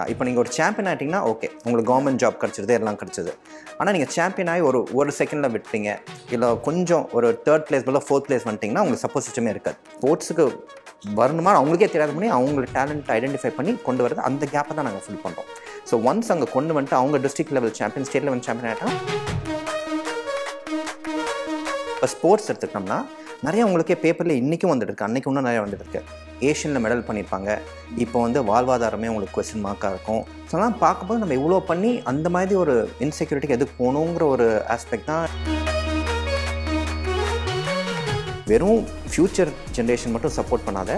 ஆகிட்டீங்கன்னா இப்போ நீங்கள் ஒரு சாம்பியன் ஆகிட்டிங்கன்னா ஓகே உங்களுக்கு கவர்மெண்ட் ஜாப் கிடச்சிருது எல்லாம் கிடச்சிது ஆனால் நீங்கள் சாம்பியன் ஆகி ஒரு ஒரு செகண்டில் விட்டீங்க இல்லை கொஞ்சம் ஒரு தேர்ட் பிளேஸ் பதில் ஃபோர்த் பிளேஸ் வந்துட்டிங்கன்னா உங்களுக்கு சப்போஸ் சிஸ்டமே இருக்காது ஸ்போர்ட்ஸுக்கு வரணுமா அவங்களுக்கே தெரியாத பண்ணி அவங்க டேலண்ட் ஐடென்டிஃபை பண்ணி கொண்டு வரது அந்த கேப்பை தான் நாங்கள் ஃபில் பண்ணுறோம் ஸோ ஒன்ஸ் அங்கே கொண்டு வந்துட்டு அவங்க district level champion state level champion ஆகிட்டா இப்போ ஸ்போர்ட்ஸ் எடுத்துக்கிட்டோம்னா நிறைய உங்களுக்கே பேப்பரில் இன்றைக்கும் வந்துட்டுருக்கு அன்றைக்கு இன்னும் நிறைய வந்துட்டு ஏஷியனில் மெடல் பண்ணியிருப்பாங்க இப்போ வந்து வாழ்வாதாரமே உங்களுக்கு கொஸ்டின் மார்க்காக இருக்கும் ஸோ அதெல்லாம் பார்க்கும்போது நம்ம இவ்வளோ பண்ணி அந்த மாதிரி ஒரு இன்செக்யூரிட்டிக்கு எதுக்கு போகணுங்கிற ஒரு ஆஸ்பெக்ட் தான் வெறும் ஃப்யூச்சர் ஜென்ரேஷன் மட்டும் சப்போர்ட் பண்ணாத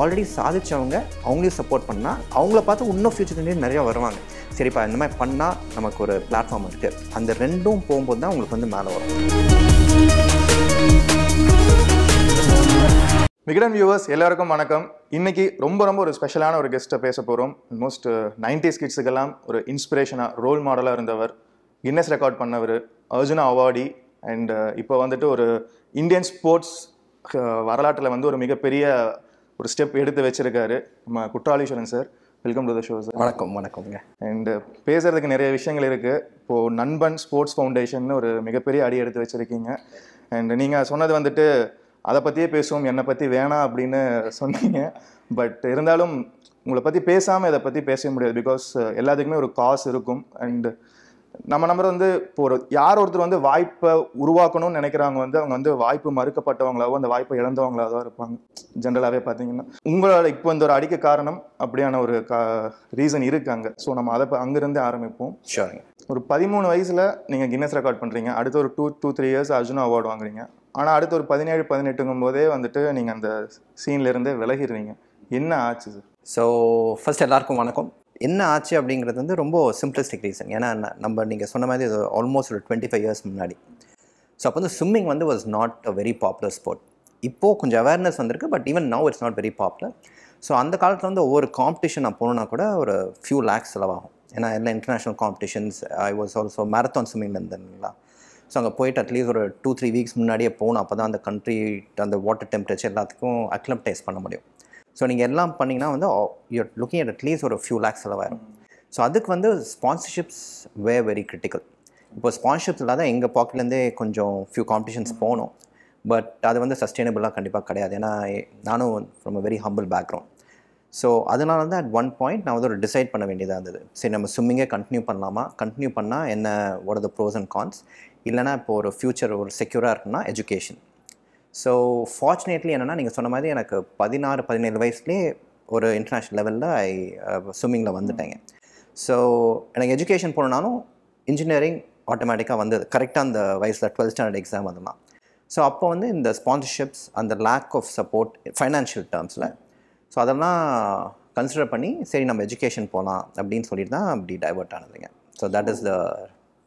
ஆல்ரெடி சாதித்தவங்க அவங்களையும் சப்போர்ட் பண்ணால் அவங்கள பார்த்து இன்னும் ஃப்யூச்சர் ஜென்ரேஷன் நிறையா வருவாங்க சரிப்பா இந்த மாதிரி பண்ணால் நமக்கு ஒரு பிளாட்ஃபார்ம் இருக்குது அந்த ரெண்டும் போகும்போது தான் உங்களுக்கு வந்து மேலே வரும் மிகடன் வியூவர்ஸ் எல்லாருக்கும் வணக்கம் இன்னைக்கு ரொம்ப ரொம்ப ஒரு ஸ்பெஷலான ஒரு கெஸ்ட்டை பேச போகிறோம் மோஸ்ட் நைன்டிஸ் கிட்ஸுக்கெல்லாம் ஒரு இன்ஸ்பிரேஷனாக ரோல் மாடலாக இருந்தவர் கின்னஸ் ரெக்கார்ட் பண்ணவர் அர்ஜுனா அவார்டி அண்ட் இப்போ வந்துட்டு ஒரு இந்தியன் ஸ்போர்ட்ஸ் வரலாற்றில் வந்து ஒரு மிகப்பெரிய ஒரு ஸ்டெப் எடுத்து வச்சிருக்காரு நம்ம Kutraleeswaran sir welcome to the show sir வணக்கம் வணக்கம்ங்க அண்ட் பேசுகிறதுக்கு நிறைய விஷயங்கள் இருக்குது இப்போது நண்பன் ஸ்போர்ட்ஸ் ஃபவுண்டேஷன் ஒரு மிகப்பெரிய அடி எடுத்து வச்சுருக்கீங்க அண்ட் நீங்கள் சொன்னது வந்துட்டு அதை பற்றியே பேசுவோம் என்னை பற்றி வேணாம் அப்படின்னு சொன்னீங்க பட் இருந்தாலும் உங்களை பற்றி பேசாமல் இதை பற்றி பேச முடியாது பிகாஸ் uh, எல்லாத்துக்குமே ஒரு காசு இருக்கும் அண்டு நம்ம நம்பர் வந்து இப்போ ஒரு யார் ஒருத்தர் வந்து வாய்ப்பை உருவாக்கணும்னு நினைக்கிறாங்க வந்து அவங்க வந்து வாய்ப்பு மறுக்கப்பட்டவங்களாவோ அந்த வாய்ப்பை இழந்தவங்களாவோ இருப்பாங்க ஜென்ரலாகவே பார்த்தீங்கன்னா உங்களோட இப்போ இந்த ஒரு அடிக்க காரணம் அப்படியான ஒரு கா ரீசன் இருக்காங்க ஸோ நம்ம அதை அங்கேருந்து ஆரம்பிப்போம் ஒரு பதிமூணு வயசில் நீங்கள் கின்னஸ் ரெக்கார்ட் பண்ணுறீங்க அடுத்த ஒரு two two three years Arjuna award வாங்குறீங்க ஆனால் அடுத்து ஒரு பதினேழு பதினெட்டுங்கும் போதே வந்துட்டு நீங்கள் அந்த சீன்லேருந்தே விலகிடுவீங்க என்ன ஆச்சு சார் ஸோ ஃபஸ்ட் எல்லாருக்கும் வணக்கம் என்ன ஆச்சு அப்படிங்கிறது வந்து ரொம்ப சிம்பிளிஸ்டிக் ரீசன் ஏன்னா நம்ம நீங்கள் சொன்ன மாதிரி இது ஆல்மோஸ்ட் ஒரு டுவெண்ட்டி ஃபைவ் இயர்ஸ் முன்னாடி ஸோ அப்போ வந்து ஸ்விம்மிங் வந்து was not a very popular sport இப்போது கொஞ்சம் அவேர்னஸ் வந்திருக்கு but even now it's not very popular so அந்த காலத்தில் வந்து ஒவ்வொரு காம்படிஷன் நான் போகணுன்னா கூட ஒரு ஃபியூ லேக்ஸ் செலவாகும் ஏன்னா எல்லாம் international competitions I was also marathon swimming இருந்தேன்ங்களா ஸோ அங்கே போயிட்டு அட்லீஸ்ட் ஒரு டூ த்ரீ வீக்ஸ் முன்னாடியே போகணும் அப்போ தான் அந்த கண்ட்ரி அந்த வாட்டர் டெம்பரேச்சர் எல்லாத்துக்கும் அக்லம்டைஸ் பண்ண முடியும் ஸோ நீங்கள் எல்லாம் பண்ணிங்கன்னா வந்து யூ லுக்கிங் அட் அட்லீஸ்ட் ஒரு ஃபியூ லேக்ஸ் செலவாயிரும் ஸோ அதுக்கு வந்து ஸ்பான்சர்ஷிப்ஸ் வே வெரி கிரிட்டிக்கல் இப்போ ஸ்பான்சர்ஷிப்ஸ் இல்லாத எங்கள் பாக்கெட்லேருந்தே கொஞ்சம் ஃபியூ காம்படிஷன்ஸ் போகணும் பட் அது வந்து சஸ்டெயினபிளாக கண்டிப்பாக கிடையாது ஏன்னா நானும் from a very humble background so அதனால தான் அட் ஒன் பாயிண்ட் நான் வந்து ஒரு டிசைட் பண்ண வேண்டியதாக இருந்தது சரி நம்ம ஸ்விம்மிங்கே கண்டினியூ பண்ணலாமா கண்டினியூ பண்ணால் என்ன what the pros and cons இல்லைனா இப்போ ஒரு ஃப்யூச்சர் ஒரு செக்யூராக இருக்குன்னா எஜுகேஷன் ஸோ ஃபார்ச்சுனேட்லி என்னென்னா நீங்கள் சொன்ன மாதிரி எனக்கு பதினாறு பதினேழு வயசுலேயே ஒரு இன்டர்நேஷ்னல் லெவலில் ஐ ஸ்விம்மிங்கில் வந்துட்டேங்க ஸோ எனக்கு எஜுகேஷன் போனாலும் இன்ஜினியரிங் ஆட்டோமேட்டிக்காக வந்தது கரெக்டாக அந்த வயசில் டுவெல்த் ஸ்டாண்டர்ட் எக்ஸாம் அதெல்லாம் ஸோ அப்போ வந்து இந்த ஸ்பான்சர்ஷிப்ஸ் அந்த லேக் ஆஃப் சப்போர்ட் ஃபைனான்ஷியல் டேர்ம்ஸில் ஸோ அதெல்லாம் கன்சிடர் பண்ணி சரி நம்ம எஜுகேஷன் போகலாம் அப்படின்னு சொல்லிட்டு தான் அப்படி டைவெர்ட் ஆனதுங்க so that is the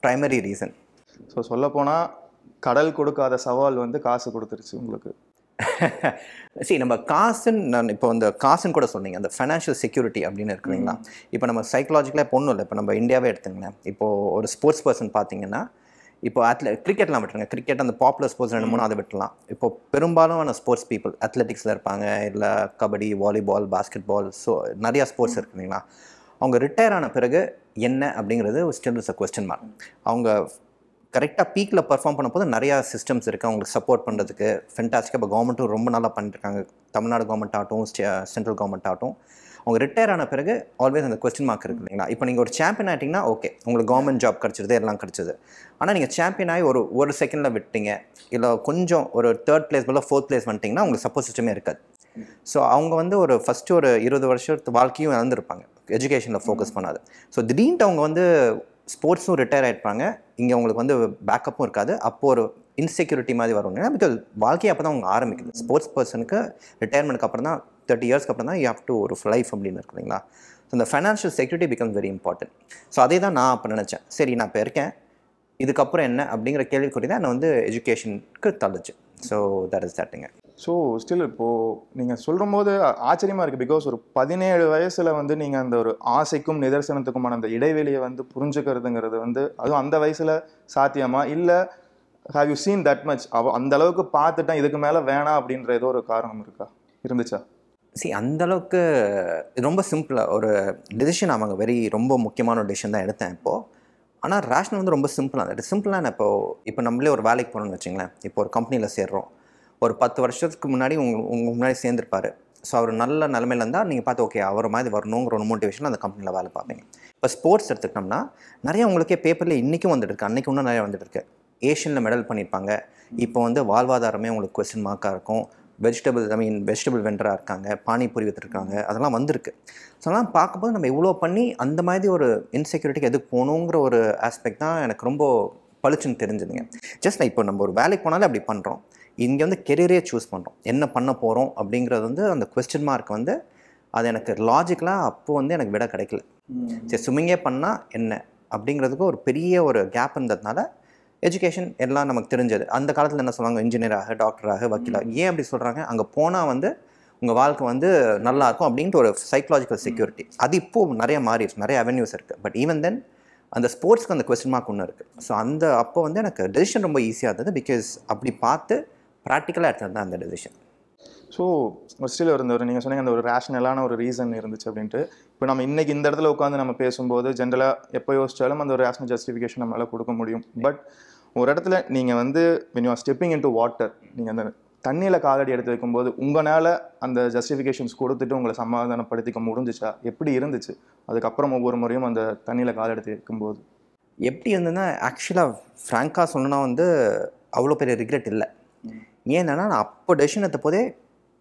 primary reason so சொல்லப்போனால் கடல் கொடுக்காத சவால் வந்து காசு கொடுத்துருச்சு உங்களுக்கு சரி நம்ம காசுன்னு நான் இப்போ இந்த காசுன்னு கூட சொன்னீங்க அந்த ஃபைனான்ஷியல் செக்யூரிட்டி அப்படின்னு இருக்குங்களா இப்போ நம்ம சைக்கலாஜிக்கலாக பொண்ணும் இல்லை இப்போ நம்ம இந்தியாவே எடுத்துங்களேன் இப்போது ஒரு ஸ்போர்ட்ஸ் பர்சன் பார்த்தீங்கன்னா இப்போ அத்ல கிரிக்கெட்லாம் விட்டுருங்க கிரிக்கெட் அந்த பாப்புலர் ஸ்போர்ட்ஸ் ரெண்டு மூணு அதை விட்டுலாம் இப்போ பெரும்பாலான ஸ்போர்ட்ஸ் பீப்புள் அத்லெட்டிக்ஸில் இருப்பாங்க இல்லை kabaddi volleyball basketball so நிறையா ஸ்போர்ட்ஸ் இருக்குங்களா அவங்க ரிட்டையர் ஆன பிறகு என்ன அப்படிங்கிறது still is a question mark அவங்க கரெக்டாக பீக்கில் பர்ஃபார்ம் பண்ணும்போது நிறையா சிஸ்டம்ஸ் இருக்குது அவங்களுக்கு சப்போர்ட் பண்ணுறதுக்கு ஃபென்டாஸ்டிக்காக இப்போ கவர்மெண்ட்டும் ரொம்ப நல்லா பண்ணிட்டுருக்காங்க தமிழ்நாடு கவர்மெண்ட் ஆகட்டும் சென்ட்ரல் கவர்மெண்ட் ஆகட்டும் அவங்க ரிட்டையர் ஆன பிறகு ஆல்வேஸ் அந்த கொஸ்டின் மார்க் இருக்கு இல்லைங்களா இப்போ நீங்கள் ஒரு சாம்பியன் ஆகிட்டிங்கன்னா ஓகே உங்களுக்கு கவர்மெண்ட் ஜாப் கிடச்சிது எல்லாம் கிடச்சிது ஆனால் நீங்கள் சாம்பியன் ஆகி ஒரு ஒரு செகண்டில் விட்டீங்க இல்லை கொஞ்சம் ஒரு தேர்ட் பிளேஸ் போல் ஃபோர்த் பிளேஸ் வந்துட்டிங்கன்னா உங்களுக்கு சப்போஸ் சிஸ்டமே இருக்காது ஸோ அவங்க வந்து ஒரு ஃபஸ்ட்டு ஒரு இருபது வருஷத்து வாழ்க்கையும் இழந்திருப்பாங்க எஜுகேஷனில் ஃபோக்கஸ் பண்ணாது ஸோ திடீர்னு அவங்க வந்து ஸ்போர்ட்ஸும் ரிட்டையர் ஆகிருப்பாங்க இங்கே உங்களுக்கு வந்து பேக்கப்பும் இருக்காது அப்போது ஒரு இன்செக்யூரிட்டி மாதிரி வருவாங்க பிகாஸ் வாழ்க்கையை அப்போ தான் அவங்க ஆரம்பிக்குது ஸ்போர்ட்ஸ் பர்சனுக்கு ரிட்டையர்மெண்ட்க்கு அப்புறம் தான் தேர்ட்டி இயர்ஸ்க்கு அப்புறம் தான் யூ ஹவ் டு ஒரு லைஃப் அப்படின்னு இருக்கு ஸோ இந்த financial security become very important so அதே தான் நான் அப்போ நினச்சேன் சரி நான் இப்போ இருக்கேன் இதுக்கப்புறம் என்ன அப்படிங்கிற கேள்விக்குறி தான் என்னை வந்து எஜுகேஷனுக்கு தள்ளுச்சு ஸோ தட் இஸ் தட்டுங்க ஸோ ஸ்டில் இப்போது நீங்கள் சொல்லும் போது ஆச்சரியமாக இருக்குது பிகாஸ் ஒரு பதினேழு வயசில் வந்து நீங்கள் அந்த ஒரு ஆசைக்கும் நிதர்சனத்துக்குமான அந்த இடைவெளியை வந்து புரிஞ்சுக்கிறதுங்கிறது வந்து அதுவும் அந்த வயசில் சாத்தியமா இல்லை have you seen that much அவ அந்த அளவுக்கு பார்த்துட்டேன் இதுக்கு மேலே வேணாம் அப்படின்ற ஏதோ ஒரு காரணம் இருக்கா இருந்துச்சா சி அந்தளவுக்கு ரொம்ப சிம்பிளாக ஒரு டெசிஷன் அவங்க வெரி ரொம்ப முக்கியமான ஒரு டெசிஷன் தான் எடுத்தேன் இப்போது ஆனால் ரேஷனல் வந்து ரொம்ப சிம்பிளாக சிம்பிளான இப்போது இப்போ நம்மளே ஒரு வேலைக்கு போகணும்னு வச்சிங்களேன் இப்போ ஒரு கம்பெனியில் சேர்றோம் ஒரு பத்து வருஷத்துக்கு முன்னாடி உங்க உங்கள் முன்னாடி சேர்ந்துருப்பார் ஸோ அவர் நல்ல நிலமையில இருந்தால் நீங்கள் பார்த்து ஓகே அவர் மாதிரி வரணுங்கிற ஒரு மோட்டிவேஷன் அந்த கம்பெனியில் வேலை பார்ப்பீங்க இப்போ ஸ்போர்ட்ஸ் எடுத்துக்கிட்டோம்னா நிறைய உங்களுக்கே பேப்பரில் இன்றைக்கும் வந்துட்டு இருக்கு அன்றைக்கும் இன்னும் நிறைய வந்துட்டு ஏஷியனில் மெடல் பண்ணியிருப்பாங்க இப்போ வந்து வாழ்வாதாரமே உங்களுக்கு கொஸ்டின் மார்க்காக இருக்கும் வெஜிடபிள் ஐ மீன் வெஜிடபிள் வெண்டராக இருக்காங்க பானிபூரி வித்துருக்காங்க அதெல்லாம் வந்திருக்கு ஸோ அதெல்லாம் பார்க்கும்போது நம்ம இவ்வளோ பண்ணி அந்த மாதிரி ஒரு இன்செக்யூரிட்டிக்கு எதுக்கு போகணுங்கிற ஒரு ஆஸ்பெக்ட் தான் எனக்கு ரொம்ப பளிச்சுன்னு தெரிஞ்சுதுங்க ஜஸ்ட் நான் இப்போ நம்ம ஒரு வேலைக்கு போனாலே அப்படி பண்ணுறோம் இங்கே வந்து கெரியரே சூஸ் பண்ணுறோம் என்ன பண்ண போகிறோம் அப்படிங்கிறது வந்து அந்த கொஸ்டின் மார்க் வந்து அது எனக்கு லாஜிக்கலாக அப்போ வந்து எனக்கு விட கிடைக்கல சரி ஸ்விம்மிங்கே பண்ணால் என்ன அப்படிங்கிறதுக்கு ஒரு பெரிய ஒரு கேப் இருந்ததுனால எஜுகேஷன் எல்லாம் நமக்கு தெரிஞ்சது அந்த காலத்தில் என்ன சொல்லுவாங்க இன்ஜினியராக டாக்டராக வக்கீலாக ஏன் அப்படி சொல்கிறாங்க அங்கே போனால் வந்து உங்கள் வாழ்க்கை வந்து நல்லாயிருக்கும் அப்படின்ட்டு ஒரு சைக்கலாஜிக்கல் செக்யூரிட்டி அது இப்போது நிறைய மாறிடுச்சு நிறைய அவென்யூஸ் இருக்குது பட் ஈவன் தென் அந்த ஸ்போர்ட்ஸ்க்கு அந்த கொஸ்டின் மார்க் ஒன்று இருக்குது ஸோ அந்த அப்போ வந்து எனக்கு டெசிஷன் ரொம்ப ஈஸியாக இருந்தது பிகாஸ் அப்படி பார்த்து ப்ராக்டிக்கலாக எடுத்தது தான் அந்த டெசிஷன் ஸோ ஸ்டில் இருந்த ஒரு நீங்கள் சொன்னீங்க அந்த ஒரு ரேஷனலான ஒரு ரீசன் இருந்துச்சு அப்படின்ட்டு இப்போ நம்ம இன்றைக்கி இந்த இடத்துல உட்காந்து நம்ம பேசும்போது ஜென்ரலாக எப்போ யோசித்தாலும் அந்த ஒரு ரேஷனல் ஜஸ்டிஃபிகேஷன் நம்மளால் கொடுக்க முடியும் பட் ஒரு இடத்துல நீங்கள் வந்து when you stepping into water நீங்கள் அந்த தண்ணியில் காலடி எடுத்து வைக்கும்போது உங்களால் அந்த ஜஸ்டிஃபிகேஷன்ஸ் கொடுத்துட்டு உங்களை சமாதானப்படுத்திக்க முடிஞ்சிச்சா எப்படி இருந்துச்சு அதுக்கப்புறம் ஒவ்வொரு முறையும் அந்த தண்ணியில் கால எடுத்து வைக்கும்போது எப்படி இருந்ததுன்னா ஆக்சுவலாக ஃப்ராங்காக சொன்னால் வந்து அவ்வளோ பெரிய ரிக்ரெட் இல்லை ஏன்னா நான் அப்போ டெசிஷன் எடுத்த போதே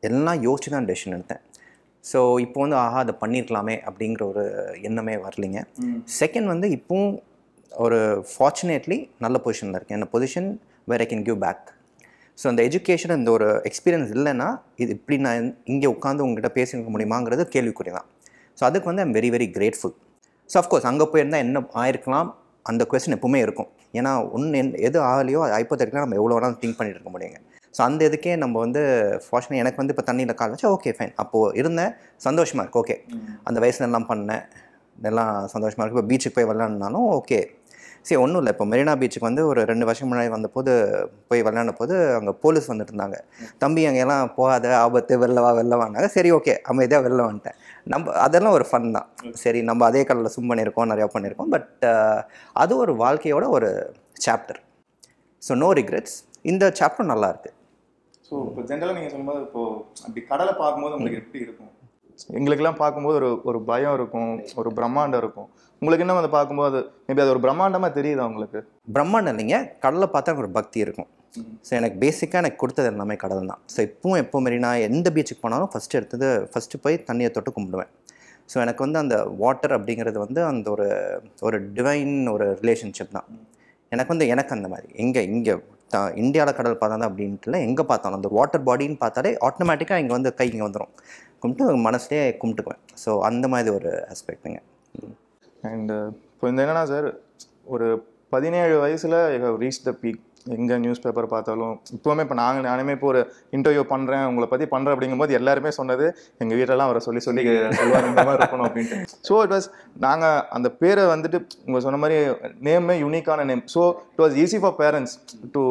எல்லாம் யோசிச்சு தான் டெசிஷன் எடுத்தேன் ஸோ இப்போ வந்து ஆஹா அதை பண்ணியிருக்கலாமே அப்படிங்கிற ஒரு எண்ணமே வரலைங்க செகண்ட் வந்து இப்போவும் ஒரு ஃபார்ச்சுனேட்லி நல்ல பொசிஷனில் இருக்கேன் அந்த position where I can give back so அந்த எஜுகேஷன் இந்த ஒரு எக்ஸ்பீரியன்ஸ் இல்லைன்னா இது இப்படி நான் இங்கே உட்காந்து உங்ககிட்ட பேசிக்க முடியுமாங்கிறது கேள்விக்குறி தான் ஸோ அதுக்கு வந்து I'm very very grateful so of course அங்கே போயிருந்தால் என்ன ஆயிருக்கலாம் அந்த கொஸ்டின் எப்பவுமே இருக்கும் ஏன்னா ஒன்று எது ஆகலையோ ஐப்பத்திற்கெலாம் நம்ம எவ்வளோ வேணாலும் திங்க் பண்ணிட்டு இருக்க முடியுங்க ஸோ அந்த இதுக்கே நம்ம வந்து ஃபார்ச்சுனே எனக்கு வந்து இப்போ தண்ணியில் கால் வச்சா ஓகே ஃபைன் அப்போது இருந்தேன் சந்தோஷமாக இருக்குது ஓகே அந்த வயசில் எல்லாம் பண்ணேன் இதெல்லாம் சந்தோஷமாக இருக்குது இப்போ பீச்சுக்கு போய் விளாட்னாலும் ஓகே சரி ஒன்றும் இல்லை இப்போ மெரினா பீச்சுக்கு வந்து ஒரு ரெண்டு வருஷம் முன்னாடி வந்தபோது போய் விளையாண்ட போது அங்கே போலீஸ் வந்துட்டு இருந்தாங்க தம்பி அங்கெல்லாம் போகாத ஆபத்து வெள்ளவா வெள்ளவானாங்க சரி ஓகே அமைதியாக வெளில வந்துட்டேன் நம்ம அதெல்லாம் ஒரு ஃபன் தான் சரி நம்ம அதே கடலில் சும் பண்ணியிருக்கோம் நிறையா பண்ணியிருக்கோம் பட் அது ஒரு வாழ்க்கையோட ஒரு சாப்டர் ஸோ நோ ரிக்ரெட்ஸ் இந்த சாப்டர் நல்லாயிருக்கு ஸோ இப்போ ஜென்ரலாக நீங்கள் சொல்லும்போது இப்போது அப்படி கடலை பார்க்கும்போது உங்களுக்கு எப்படி இருக்கும் எங்களுக்கெல்லாம் பார்க்கும்போது ஒரு ஒரு பயம் இருக்கும் ஒரு பிரம்மாண்டம் இருக்கும் உங்களுக்கு என்ன வந்து பார்க்கும்போது மேபி அது ஒரு பிரம்மாண்டமாக தெரியுதா உங்களுக்கு பிரம்மாண்டம் இல்லைங்க கடலை பார்த்தா ஒரு பக்தி இருக்கும் ஸோ எனக்கு பேசிக்காக எனக்கு கொடுத்தது எல்லாமே கடல் தான் ஸோ இப்பவும் எப்போ மாரி நான் எந்த பீச்சுக்கு போனாலும் ஃபஸ்ட்டு எடுத்தது ஃபஸ்ட்டு போய் தண்ணியை தொட்டு கும்பிடுவேன் ஸோ எனக்கு வந்து அந்த வாட்டர் அப்படிங்கிறது வந்து அந்த ஒரு ஒரு டிவைன் ஒரு ரிலேஷன்ஷிப் தான் எனக்கு வந்து எனக்கு அந்த மாதிரி எங்கே இங்கே இந்தியாவில் கடல் பார்த்தா அப்படின்ட்டுல எங்கே பார்த்தாலும் அந்த வாட்டர் பாடின்னு பார்த்தாலே ஆட்டோமேட்டிக்காக இங்கே வந்து கை இங்கே வந்துடும் கும்பிட்டு மனசுலேயே கும்பிட்டுக்குவேன் ஸோ அந்த மாதிரி ஒரு ஆஸ்பெக்ட்டுங்க அண்டு இப்போ இந்த என்னென்னா சார் ஒரு பதினேழு வயசில் ரீச் த பீக் எங்கே நியூஸ் பேப்பர் பார்த்தாலும் இப்போவுமே இப்போ நாங்கள் நானுமே இப்போ ஒரு இன்டர்வியூ பண்ணுறேன் உங்களை பற்றி பண்ணுறேன் அப்படிங்கும்போது எல்லாருமே சொன்னது எங்கள் வீட்டிலலாம் அவரை சொல்லி சொல்லி சொல்லுவாங்க இருக்கணும் அப்படின்ட்டு ஸோ இட் வாஸ் நாங்கள் அந்த பேரை வந்துட்டு உங்கள் சொன்ன மாதிரி நேமே யூனிக்கான name so it was easy for parents to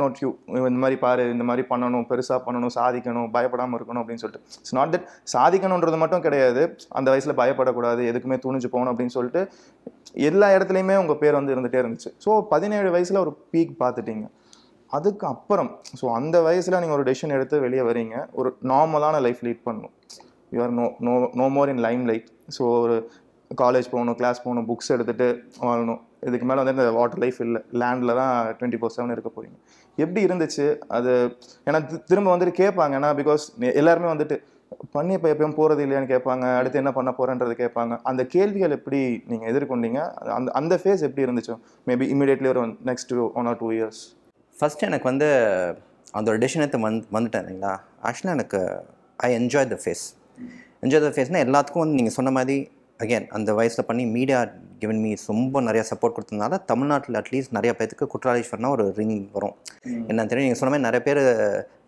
note you இந்த மாதிரி பாரு இந்த மாதிரி பண்ணணும் பெருசாக பண்ணணும் சாதிக்கணும் பயப்படாமல் இருக்கணும் அப்படின்னு சொல்லிட்டு இட்ஸ் நாட் தட் சாதிக்கணுன்றது மட்டும் கிடையாது அந்த வயசில் பயப்படக்கூடாது எதுக்குமே துணிஞ்சு போகணும் அப்படின்னு சொல்லிட்டு எல்லா இடத்துலையுமே உங்கள் பேர் வந்து இருந்துகிட்டே இருந்துச்சு ஸோ பதினேழு வயசில் ஒரு பீக் பார்த்துட்டீங்க அதுக்கு அப்புறம் ஸோ அந்த வயசில் நீங்கள் ஒரு டெசிஷன் எடுத்து வெளியே வரீங்க ஒரு நார்மலான லைஃப் லீட் பண்ணணும் you are no no no more in limelight so ஒரு காலேஜ் போகணும் கிளாஸ் போகணும் புக்ஸ் எடுத்துகிட்டு வாழணும் இதுக்கு மேலே வந்து இந்த வாட்டர் லைஃப் இல்லை லேண்டில் தான் டுவெண்ட்டி ஃபோர் செவன் இருக்க போகிறீங்க எப்படி இருந்துச்சு அது ஏன்னா திரும்ப வந்துட்டு கேட்பாங்க ஏன்னா பிகாஸ் எல்லாருமே வந்துட்டு பண்ணி இப்போ எப்பயும் போகிறது இல்லையான்னு கேட்பாங்க அடுத்து என்ன பண்ண போகிறேன்றது கேட்பாங்க அந்த கேள்விகள் எப்படி நீங்கள் எதிர்கொண்டீங்க அந்த அந்த ஃபேஸ் எப்படி இருந்துச்சு மேபி இமீடியட்லி ஒரு next one or two years first எனக்கு வந்து அந்த ஒரு டெசிஷனத்தை வந்து வந்துட்டேன் இல்லைங்களா ஆக்சுவலாக எனக்கு I enjoy the phase enjoy the ஃபேஸ்னால் எல்லாத்துக்கும் வந்து நீங்கள் சொன்ன மாதிரி அகேன் அந்த வயசில் பண்ணி மீடியா கிவன் மீ ரொம்ப நிறையா சப்போர்ட் கொடுத்ததுனால தமிழ்நாட்டில் அட்லீஸ்ட் நிறைய பேத்துக்கு குற்றாலீஸ்வரனா ஒரு ரிங் வரும் என்னன்னு தெரியும் நீங்கள் சொன்ன மாதிரி நிறைய பேர்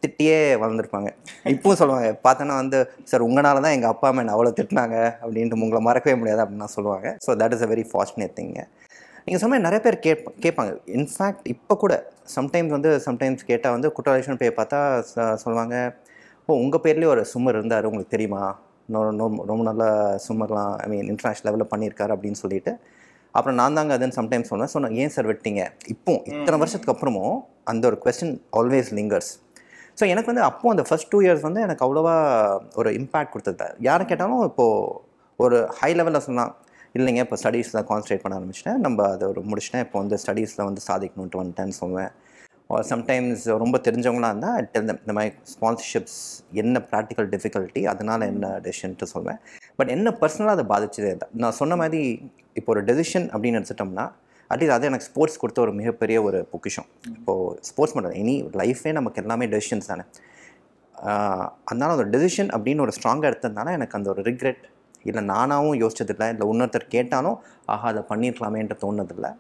திட்டியே வளர்ந்துருப்பாங்க இப்பவும் சொல்லுவாங்க பார்த்தோன்னா வந்து சார் உங்களால தான் எங்கள் அப்பா அம்மா என்ன அவ்வளோ திட்டினாங்க அப்படின்ட்டு உங்களை மறக்கவே முடியாது அப்படின்னு சொல்லுவாங்க so that is a very fortunate thing நீங்கள் சொன்ன நிறைய பேர் கேட்ப கேட்பாங்க இன்ஃபேக்ட் இப்போ கூட சம்டைம்ஸ் வந்து சம்டைம்ஸ் கேட்டால் வந்து குற்றாலேஷன் பேர் பார்த்தா சொல்லுவாங்க ஓ உங்கள் பேர்லேயே ஒரு சுமர் இருந்தார் உங்களுக்கு தெரியுமா ரொம்ப நல்லா சுமர்லாம் ஐ மீன் இன்டர்நேஷ்னல் லெவலில் பண்ணியிருக்காரு அப்படின்னு சொல்லிட்டு அப்புறம் நான் தாங்க அதுன்னு சம்டைம்ஸ் சொன்னேன் சொன்னேன் ஏன் சார் விட்டீங்க இப்போ இத்தனை வருஷத்துக்கு அப்புறமும் அந்த ஒரு கொஸ்டின் ஆல்வேஸ் லிங்கர்ஸ் ஸோ எனக்கு வந்து அப்போது அந்த ஃபஸ்ட் டூ இயர்ஸ் வந்து எனக்கு அவ்வளோவா ஒரு இம்பேக்ட் கொடுத்தது யாரை கேட்டாலும் இப்போது ஒரு ஹை லெவலில் சொன்னால் இல்லைங்க இப்போ ஸ்டடீஸ் தான் கான்சன்ட்ரேட் பண்ண ஆரம்பிச்சிட்டேன் நம்ம அதை ஒரு முடிச்சுட்டேன் இப்போ வந்து ஸ்டடீஸில் வந்து சாதிக்கணுன்ட்டு வந்துட்டேன்னு சொல்லுவேன் சம்டைம்ஸ் ரொம்ப தெரிஞ்சவங்களாக இருந்தால் டெல் இந்த மாதிரி ஸ்பான்சர்ஷிப்ஸ் என்ன ப்ராக்டிக்கல் டிஃபிகல்ட்டி அதனால் என்ன டெசிஷன்ட்டு சொல்வேன் பட் என்ன பர்சனலாக அதை பாதிச்சதே இருந்தால் நான் சொன்ன மாதிரி இப்போ ஒரு டெசிஷன் அப்படின்னு எடுத்துட்டோம்னா அட்லீஸ்ட் அது எனக்கு ஸ்போர்ட்ஸ் கொடுத்த ஒரு மிகப்பெரிய ஒரு பொக்கிஷம் இப்போது ஸ்போர்ட்ஸ் மட்டும் எனி லைஃபே நமக்கு எல்லாமே டெசிஷன்ஸ் தானே அதனால் அந்த டெசிஷன் அப்படின்னு ஒரு ஸ்ட்ராங்காக எடுத்ததுனால எனக்கு அந்த ஒரு ரிக்ரெட் இல்லை நானாகவும் யோசிச்சதில்லை இல்லை இன்னொருத்தர் கேட்டாலும் ஆஹா அதை பண்ணியிருக்கலாமேன்ற தோணுதில்லை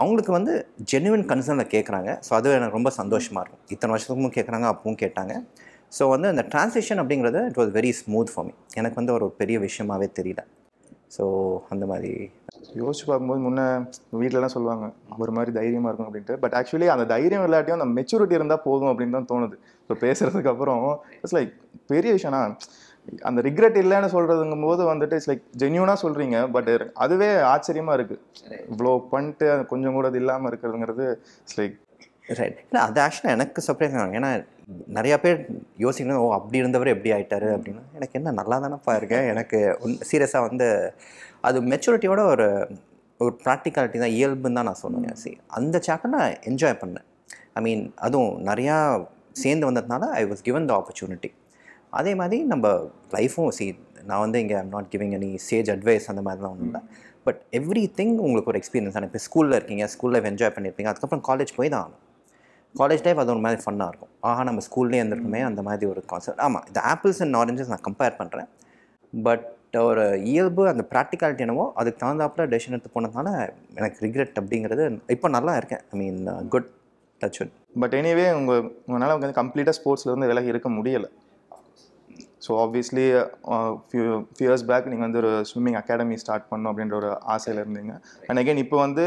அவங்களுக்கு வந்து ஜென்யூன் கன்சர்னில் கேட்குறாங்க ஸோ அது எனக்கு ரொம்ப சந்தோஷமாக இருக்கும் இத்தனை வருஷத்துக்கும் கேட்குறாங்க அப்பவும் கேட்டாங்க ஸோ வந்து அந்த டிரான்ஸ்லேஷன் அப்படிங்கிறது it was very smooth for me எனக்கு வந்து ஒரு பெரிய விஷயமாகவே தெரியல ஸோ அந்த மாதிரி யோசிச்சு பார்க்கும்போது முன்னே வீட்டிலலாம் சொல்லுவாங்க ஒரு மாதிரி தைரியமாக இருக்கும் அப்படின்ட்டு பட் ஆக்சுவலி அந்த தைரியம் இல்லாட்டியும் அந்த மெச்சூரிட்டி இருந்தால் போதும் அப்படின்னு தான் தோணுது இப்போ பேசுகிறதுக்கு அப்புறம் இட்ஸ் லைக் பெரிய விஷயம்னா அந்த ரிக்ரெட் இல்லைன்னு சொல்கிறதுங்கும் போது வந்துட்டு இட்ஸ் லைக் ஜென்யூனாக சொல்கிறீங்க பட் அதுவே ஆச்சரியமாக இருக்குது இவ்வளோ பண்ணிட்டு கொஞ்சம் கூட இது இல்லாமல் இருக்கிறதுங்கிறது இட்ஸ் லைக் ரைட் இல்லை அது ஆக்சுவலாக எனக்கு சர்ப்ரைஸ் ஆகும் ஏன்னா நிறையா பேர் யோசிக்கணும் ஓ அப்படி இருந்தவர் எப்படி ஆகிட்டாரு அப்படின்னா எனக்கு என்ன நல்லா தானேப்பா இருக்கேன் எனக்கு சீரியஸாக வந்து அது மெச்சூரிட்டியோட ஒரு ஒரு ப்ராக்டிகாலிட்டி தான் இயல்புன்னு தான் நான் சொன்னேன் சரி அந்த சாப்டர் நான் என்ஜாய் பண்ணேன் ஐ மீன் அதுவும் நிறையா சேர்ந்து வந்ததுனால I was given the opportunity அதே மாதிரி நம்ம லைஃப்பும் சி நான் வந்து இங்கே I'm not giving any sage advice அந்த மாதிரிலாம் ஒன்றும் இல்லை பட் எவ்ரி திங் உங்களுக்கு ஒரு எக்ஸ்பீரியன்ஸ் ஆனால் இப்போ ஸ்கூலில் இருக்கீங்க ஸ்கூல் லைஃப் என்ஜாய் பண்ணியிருப்பீங்க அதுக்கப்புறம் காலேஜ் போய் தான் ஆகணும் காலேஜ் டைப் அது ஒரு மாதிரி ஃபன்னாக இருக்கும் ஆஹா நம்ம ஸ்கூல்லேயே இருந்திருக்குமே அந்த மாதிரி ஒரு கான்செப்ட் ஆமாம் இந்த ஆப்பிள்ஸ் அண்ட் ஆரஞ்சஸ் நான் கம்பேர் பண்ணுறேன் பட் ஒரு இயல்பு அந்த ப்ராக்டிகாலிட்டி என்னவோ அதுக்கு தகுந்தாப்பில் டெசிஷன் எடுத்து போனதுனால எனக்கு ரிக்ரெட் அப்படிங்கிறது இப்போ நல்லா இருக்கேன் I mean good touch but anyway உங்கள் உங்களால் வந்து கம்ப்ளீட்டாக ஸ்போர்ட்ஸில் வந்து விலகி இருக்க முடியலை so obviously few few years back நீங்கள் வந்து ஒரு ஸ்விம்மிங் அகாடமி ஸ்டார்ட் பண்ணும் அப்படின்ற ஒரு ஆசையில் இருந்தீங்க அண்ட் அகெயின் இப்போ வந்து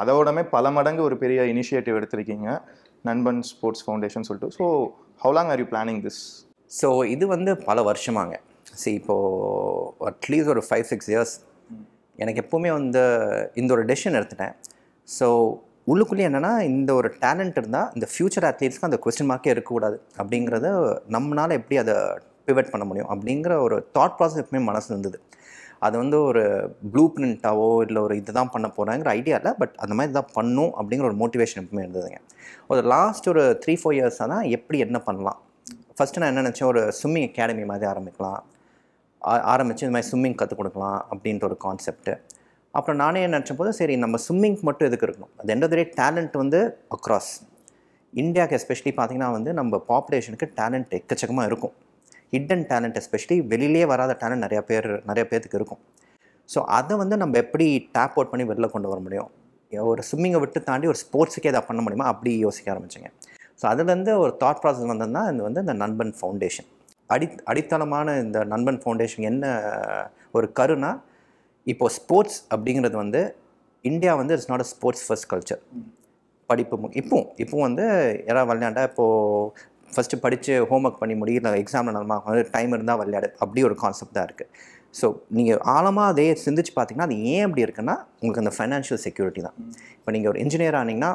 அதோடமே பல மடங்கு ஒரு பெரிய இனிஷியேட்டிவ் எடுத்திருக்கீங்க நண்பன் ஸ்போர்ட்ஸ் ஃபவுண்டேஷன் சொல்லிட்டு so how long are you planning this so இது வந்து பல வருஷமாங்க சரி இப்போது அட்லீஸ்ட் ஒரு ஃபைவ் சிக்ஸ் இயர்ஸ் எனக்கு எப்போவுமே வந்து இந்த ஒரு டெசிஷன் எடுத்துட்டேன் ஸோ உள்ளுக்குள்ளே என்னென்னா இந்த ஒரு டேலண்ட் இருந்தால் இந்த ஃப்யூச்சர் அத்லீட்ஸ்க்கு அந்த கொஸ்டின் மார்க்கே இருக்கக்கூடாது அப்படிங்கிறத நம்மளால் எப்படி அதை பிவெட் பண்ண முடியும் அப்படிங்கிற ஒரு தாட் ப்ராசஸ் எப்பவுமே மனசு இருந்தது அது வந்து ஒரு ப்ளூ பிரிண்ட்டாவோ இல்லை ஒரு இது தான் பண்ண போகிறாங்கிற ஐடியா இல்லை பட் அந்த மாதிரி தான் பண்ணும் அப்படிங்கிற ஒரு மோட்டிவேஷன் எப்பவுமே இருந்ததுங்க ஒரு லாஸ்ட் ஒரு த்ரீ ஃபோர் இயர்ஸாக தான் எப்படி என்ன பண்ணலாம் ஃபஸ்ட்டு நான் என்ன நினச்சேன் ஒரு ஸ்விம்மிங் அகாடமி மாதிரி ஆரம்பிக்கலாம் ஆரம்பித்து இந்த மாதிரி ஸ்விம்மிங் கற்றுக் கொடுக்கலாம் அப்படின்ற ஒரு கான்செப்ட்டு அப்புறம் நானே நினச்ச போது சரி நம்ம ஸ்விம்மிங் மட்டும் எதுக்கு இருக்கணும் அது எந்த ஆஃப் டேலண்ட் வந்து அக்ராஸ் இந்தியாவுக்கு எஸ்பெஷலி பார்த்திங்கன்னா வந்து நம்ம பாப்புலேஷனுக்கு டேலண்ட் எக்கச்சக்கமாக இருக்கும் ஹிட்டன் டேலண்ட் எஸ்பெஷலி வெளியிலே வராத டேலண்ட் நிறையா பேர் நிறைய பேர்த்துக்கு இருக்கும் ஸோ அதை வந்து நம்ம எப்படி டேப் அவுட் பண்ணி வெளில கொண்டு வர முடியும் ஒரு ஸ்விம்மிங்கை விட்டு தாண்டி ஒரு ஸ்போர்ட்ஸுக்கே அதை பண்ண முடியுமா அப்படி யோசிக்க ஆரம்பிச்சிங்க ஸோ அதுலேருந்து ஒரு தாட் ப்ராசஸ் வந்ததுன்னா இது வந்து இந்த நண்பன் ஃபவுண்டேஷன் அடி அடித்தளமான இந்த நண்பன் ஃபவுண்டேஷன் என்ன ஒரு கருனா இப்போது ஸ்போர்ட்ஸ் அப்படிங்கிறது வந்து இந்தியா வந்து it's not a sports first culture படிப்பு இப்போ இப்போ வந்து யாராவது விளையாண்டா இப்போது ஃபஸ்ட்டு படித்து ஹோம் ஒர்க் பண்ணி முடிய நான் எக்ஸாமில் நல்லா டைம் இருந்தால் விளையாடு அப்படி ஒரு கான்செப்ட் தான் இருக்குது ஸோ நீங்கள் ஆழமாக அதே சிந்திச்சு பார்த்தீங்கன்னா அது ஏன் அப்படி இருக்குன்னா உங்களுக்கு அந்த ஃபைனான்ஷியல் செக்யூரிட்டி தான் இப்போ நீங்கள் ஒரு இன்ஜினியர் ஆனீங்கன்னா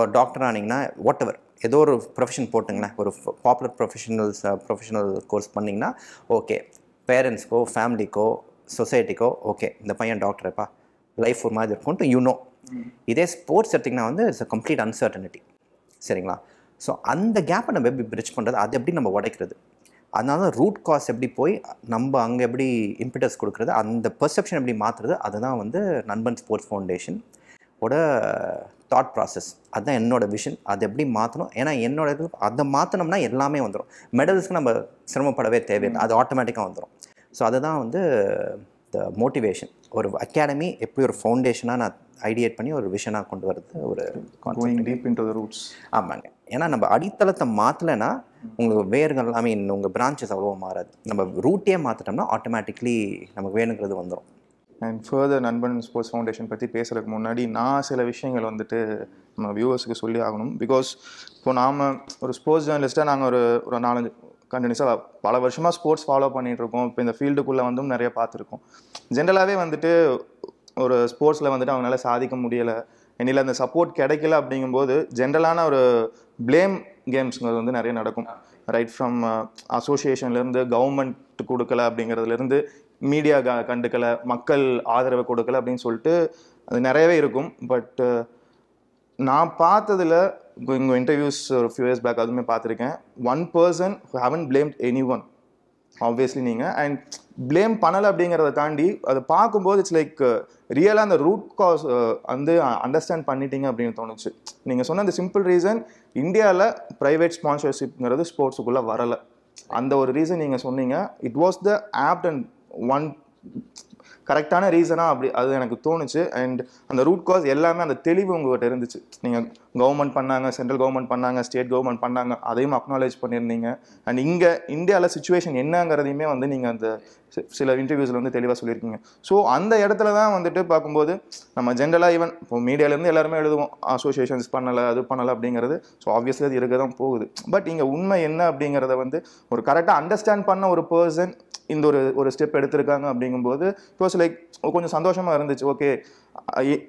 ஒரு டாக்டர் ஆனீங்கன்னா வாட் எவர் ஏதோ ஒரு ப்ரொஃபஷன் போட்டுங்களேன் ஒரு பாப்புலர் ப்ரொஃபஷனல்ஸ் ப்ரொஃபஷனல் கோர்ஸ் பண்ணிங்கன்னா ஓகே பேரண்ட்ஸ்க்கோ ஃபேமிலிக்கோ சொசைட்டிக்கோ ஓகே இந்த பையன் டாக்டர்ப்பா லைஃப் ஒரு மாதிரி இருக்கும்ட்டு யூனோ இதே ஸ்போர்ட்ஸ் எடுத்திங்கன்னா வந்து இட்ஸ் அ கம்ப்ளீட் அன்சர்டனிட்டி சரிங்களா ஸோ அந்த கேப்பை நம்ம எப்படி பிரிச் பண்ணுறது அது எப்படி நம்ம உடைக்கிறது அதனால தான் ரூட் காஸ் எப்படி போய் நம்ம அங்கே எப்படி இம்பிட்டஸ் கொடுக்குறது அந்த பெர்செப்ஷன் எப்படி மாற்றுறது அதுதான் வந்து நண்பன் ஸ்போர்ட்ஸ் ஃபவுண்டேஷன் ஓட தாட் ப்ராசஸ் அதுதான் என்னோடய விஷன் அது எப்படி மாற்றணும் ஏன்னா என்னோட இது அதை மாற்றினோம்னா எல்லாமே வந்துடும் மெடல்ஸ்க்கு நம்ம சிரமப்படவே தேவையில்லை அது ஆட்டோமேட்டிக்காக வந்துடும் ஸோ அதுதான் வந்து த மோட்டிவேஷன் ஒரு அகாடமி எப்படி ஒரு ஃபவுண்டேஷனாக நான் ஐடியேட் பண்ணி ஒரு விஷனாக கொண்டு வரது ஒரு த ரூட்ஸ் ஆமாங்க ஏன்னா நம்ம அடித்தளத்தை மாற்றலைனா உங்களுக்கு வேர்கள் ஐ மீன் உங்கள் பிரான்ச்சஸ் அவ்வளோவா மாறாது நம்ம ரூட்டே மாற்றிட்டோம்னா ஆட்டோமேட்டிக்லி நமக்கு வேணுங்கிறது வந்துடும் and further Nanban sports foundation பற்றி பேசுகிறதுக்கு முன்னாடி நான் சில விஷயங்கள் வந்துட்டு நம்ம வியூவர்ஸுக்கு சொல்லி ஆகணும் பிகாஸ் இப்போ நாம் ஒரு ஸ்போர்ட்ஸ் ஜேர்னலிஸ்ட்டாக நாங்கள் ஒரு ஒரு நாலஞ்சு கண்டினியூஸாக பல வருஷமாக ஸ்போர்ட்ஸ் ஃபாலோ பண்ணிகிட்ருக்கோம் இப்போ இந்த ஃபீல்டுக்குள்ளே வந்தும் நிறைய பார்த்துருக்கோம் ஜென்ரலாகவே வந்துட்டு ஒரு ஸ்போர்ட்ஸில் வந்துட்டு அவங்களால சாதிக்க முடியலை என்னில் அந்த சப்போர்ட் கிடைக்கல அப்படிங்கும்போது ஜென்ரலான ஒரு பிளேம் கேம்ஸுங்கிறது வந்து நிறைய நடக்கும் ரைட் ஃப்ரம் அசோசியேஷன்லேருந்து கவர்மெண்ட் கொடுக்கல அப்படிங்கிறதுலேருந்து மீடியா க கண்டுக்கலை மக்கள் ஆதரவை கொடுக்கல அப்படின்னு சொல்லிட்டு அது நிறையவே இருக்கும் பட் uh, நான் பார்த்ததில் இங்கே இன்டர்வியூஸ் ஒரு ஃபியூ இயர்ஸ் பேக் அதுவுமே பார்த்துருக்கேன் one person who haven't blamed anyone obviously நீங்கள் அண்ட் பிளேம் பண்ணலை அப்படிங்கிறத தாண்டி அதை பார்க்கும்போது இட்ஸ் லைக் ரியலாக அந்த ரூட் காஸ் uh, வந்து அண்டர்ஸ்டாண்ட் பண்ணிட்டீங்க அப்படின்னு தோணுச்சு நீங்கள் சொன்ன அந்த சிம்பிள் ரீசன் இந்தியாவில் ப்ரைவேட் ஸ்பான்சர்ஷிப்ங்கிறது ஸ்போர்ட்ஸுக்குள்ளே வரலை அந்த ஒரு ரீசன் நீங்கள் சொன்னீங்க it was the apt and one கரெக்டான ரீசனாக அப்படி அது எனக்கு தோணுச்சு அண்ட் அந்த ரூட் காஸ் எல்லாமே அந்த தெளிவு உங்கள்கிட்ட இருந்துச்சு நீங்கள் கவர்மெண்ட் பண்ணாங்க சென்ட்ரல் கவர்மெண்ட் பண்ணாங்க ஸ்டேட் கவர்மெண்ட் பண்ணாங்க அதையும் அக்னாலேஜ் பண்ணியிருந்தீங்க அண்ட் இங்கே இந்தியாவில் சுச்சுவேஷன் என்னங்கிறதையுமே வந்து நீங்கள் அந்த சில இன்டர்வியூஸில் வந்து தெளிவாக சொல்லியிருக்கீங்க ஸோ அந்த இடத்துல தான் வந்துட்டு பார்க்கும்போது நம்ம ஜென்ரலாக ஈவன் இப்போ மீடியாவிலேருந்து எல்லாருமே எழுதுவோம் அசோசியேஷன்ஸ் பண்ணலை அது பண்ணலை அப்படிங்கிறது ஸோ ஆப்வியஸ்லி அது இருக்க தான் போகுது பட் இங்கே உண்மை என்ன அப்படிங்கிறத வந்து ஒரு கரெக்டாக அண்டர்ஸ்டாண்ட் பண்ண ஒரு பர்சன் இந்த ஒரு ஒரு ஸ்டெப் எடுத்திருக்காங்க அப்படிங்கும்போது இட் லைக் கொஞ்சம் சந்தோஷமாக இருந்துச்சு ஓகே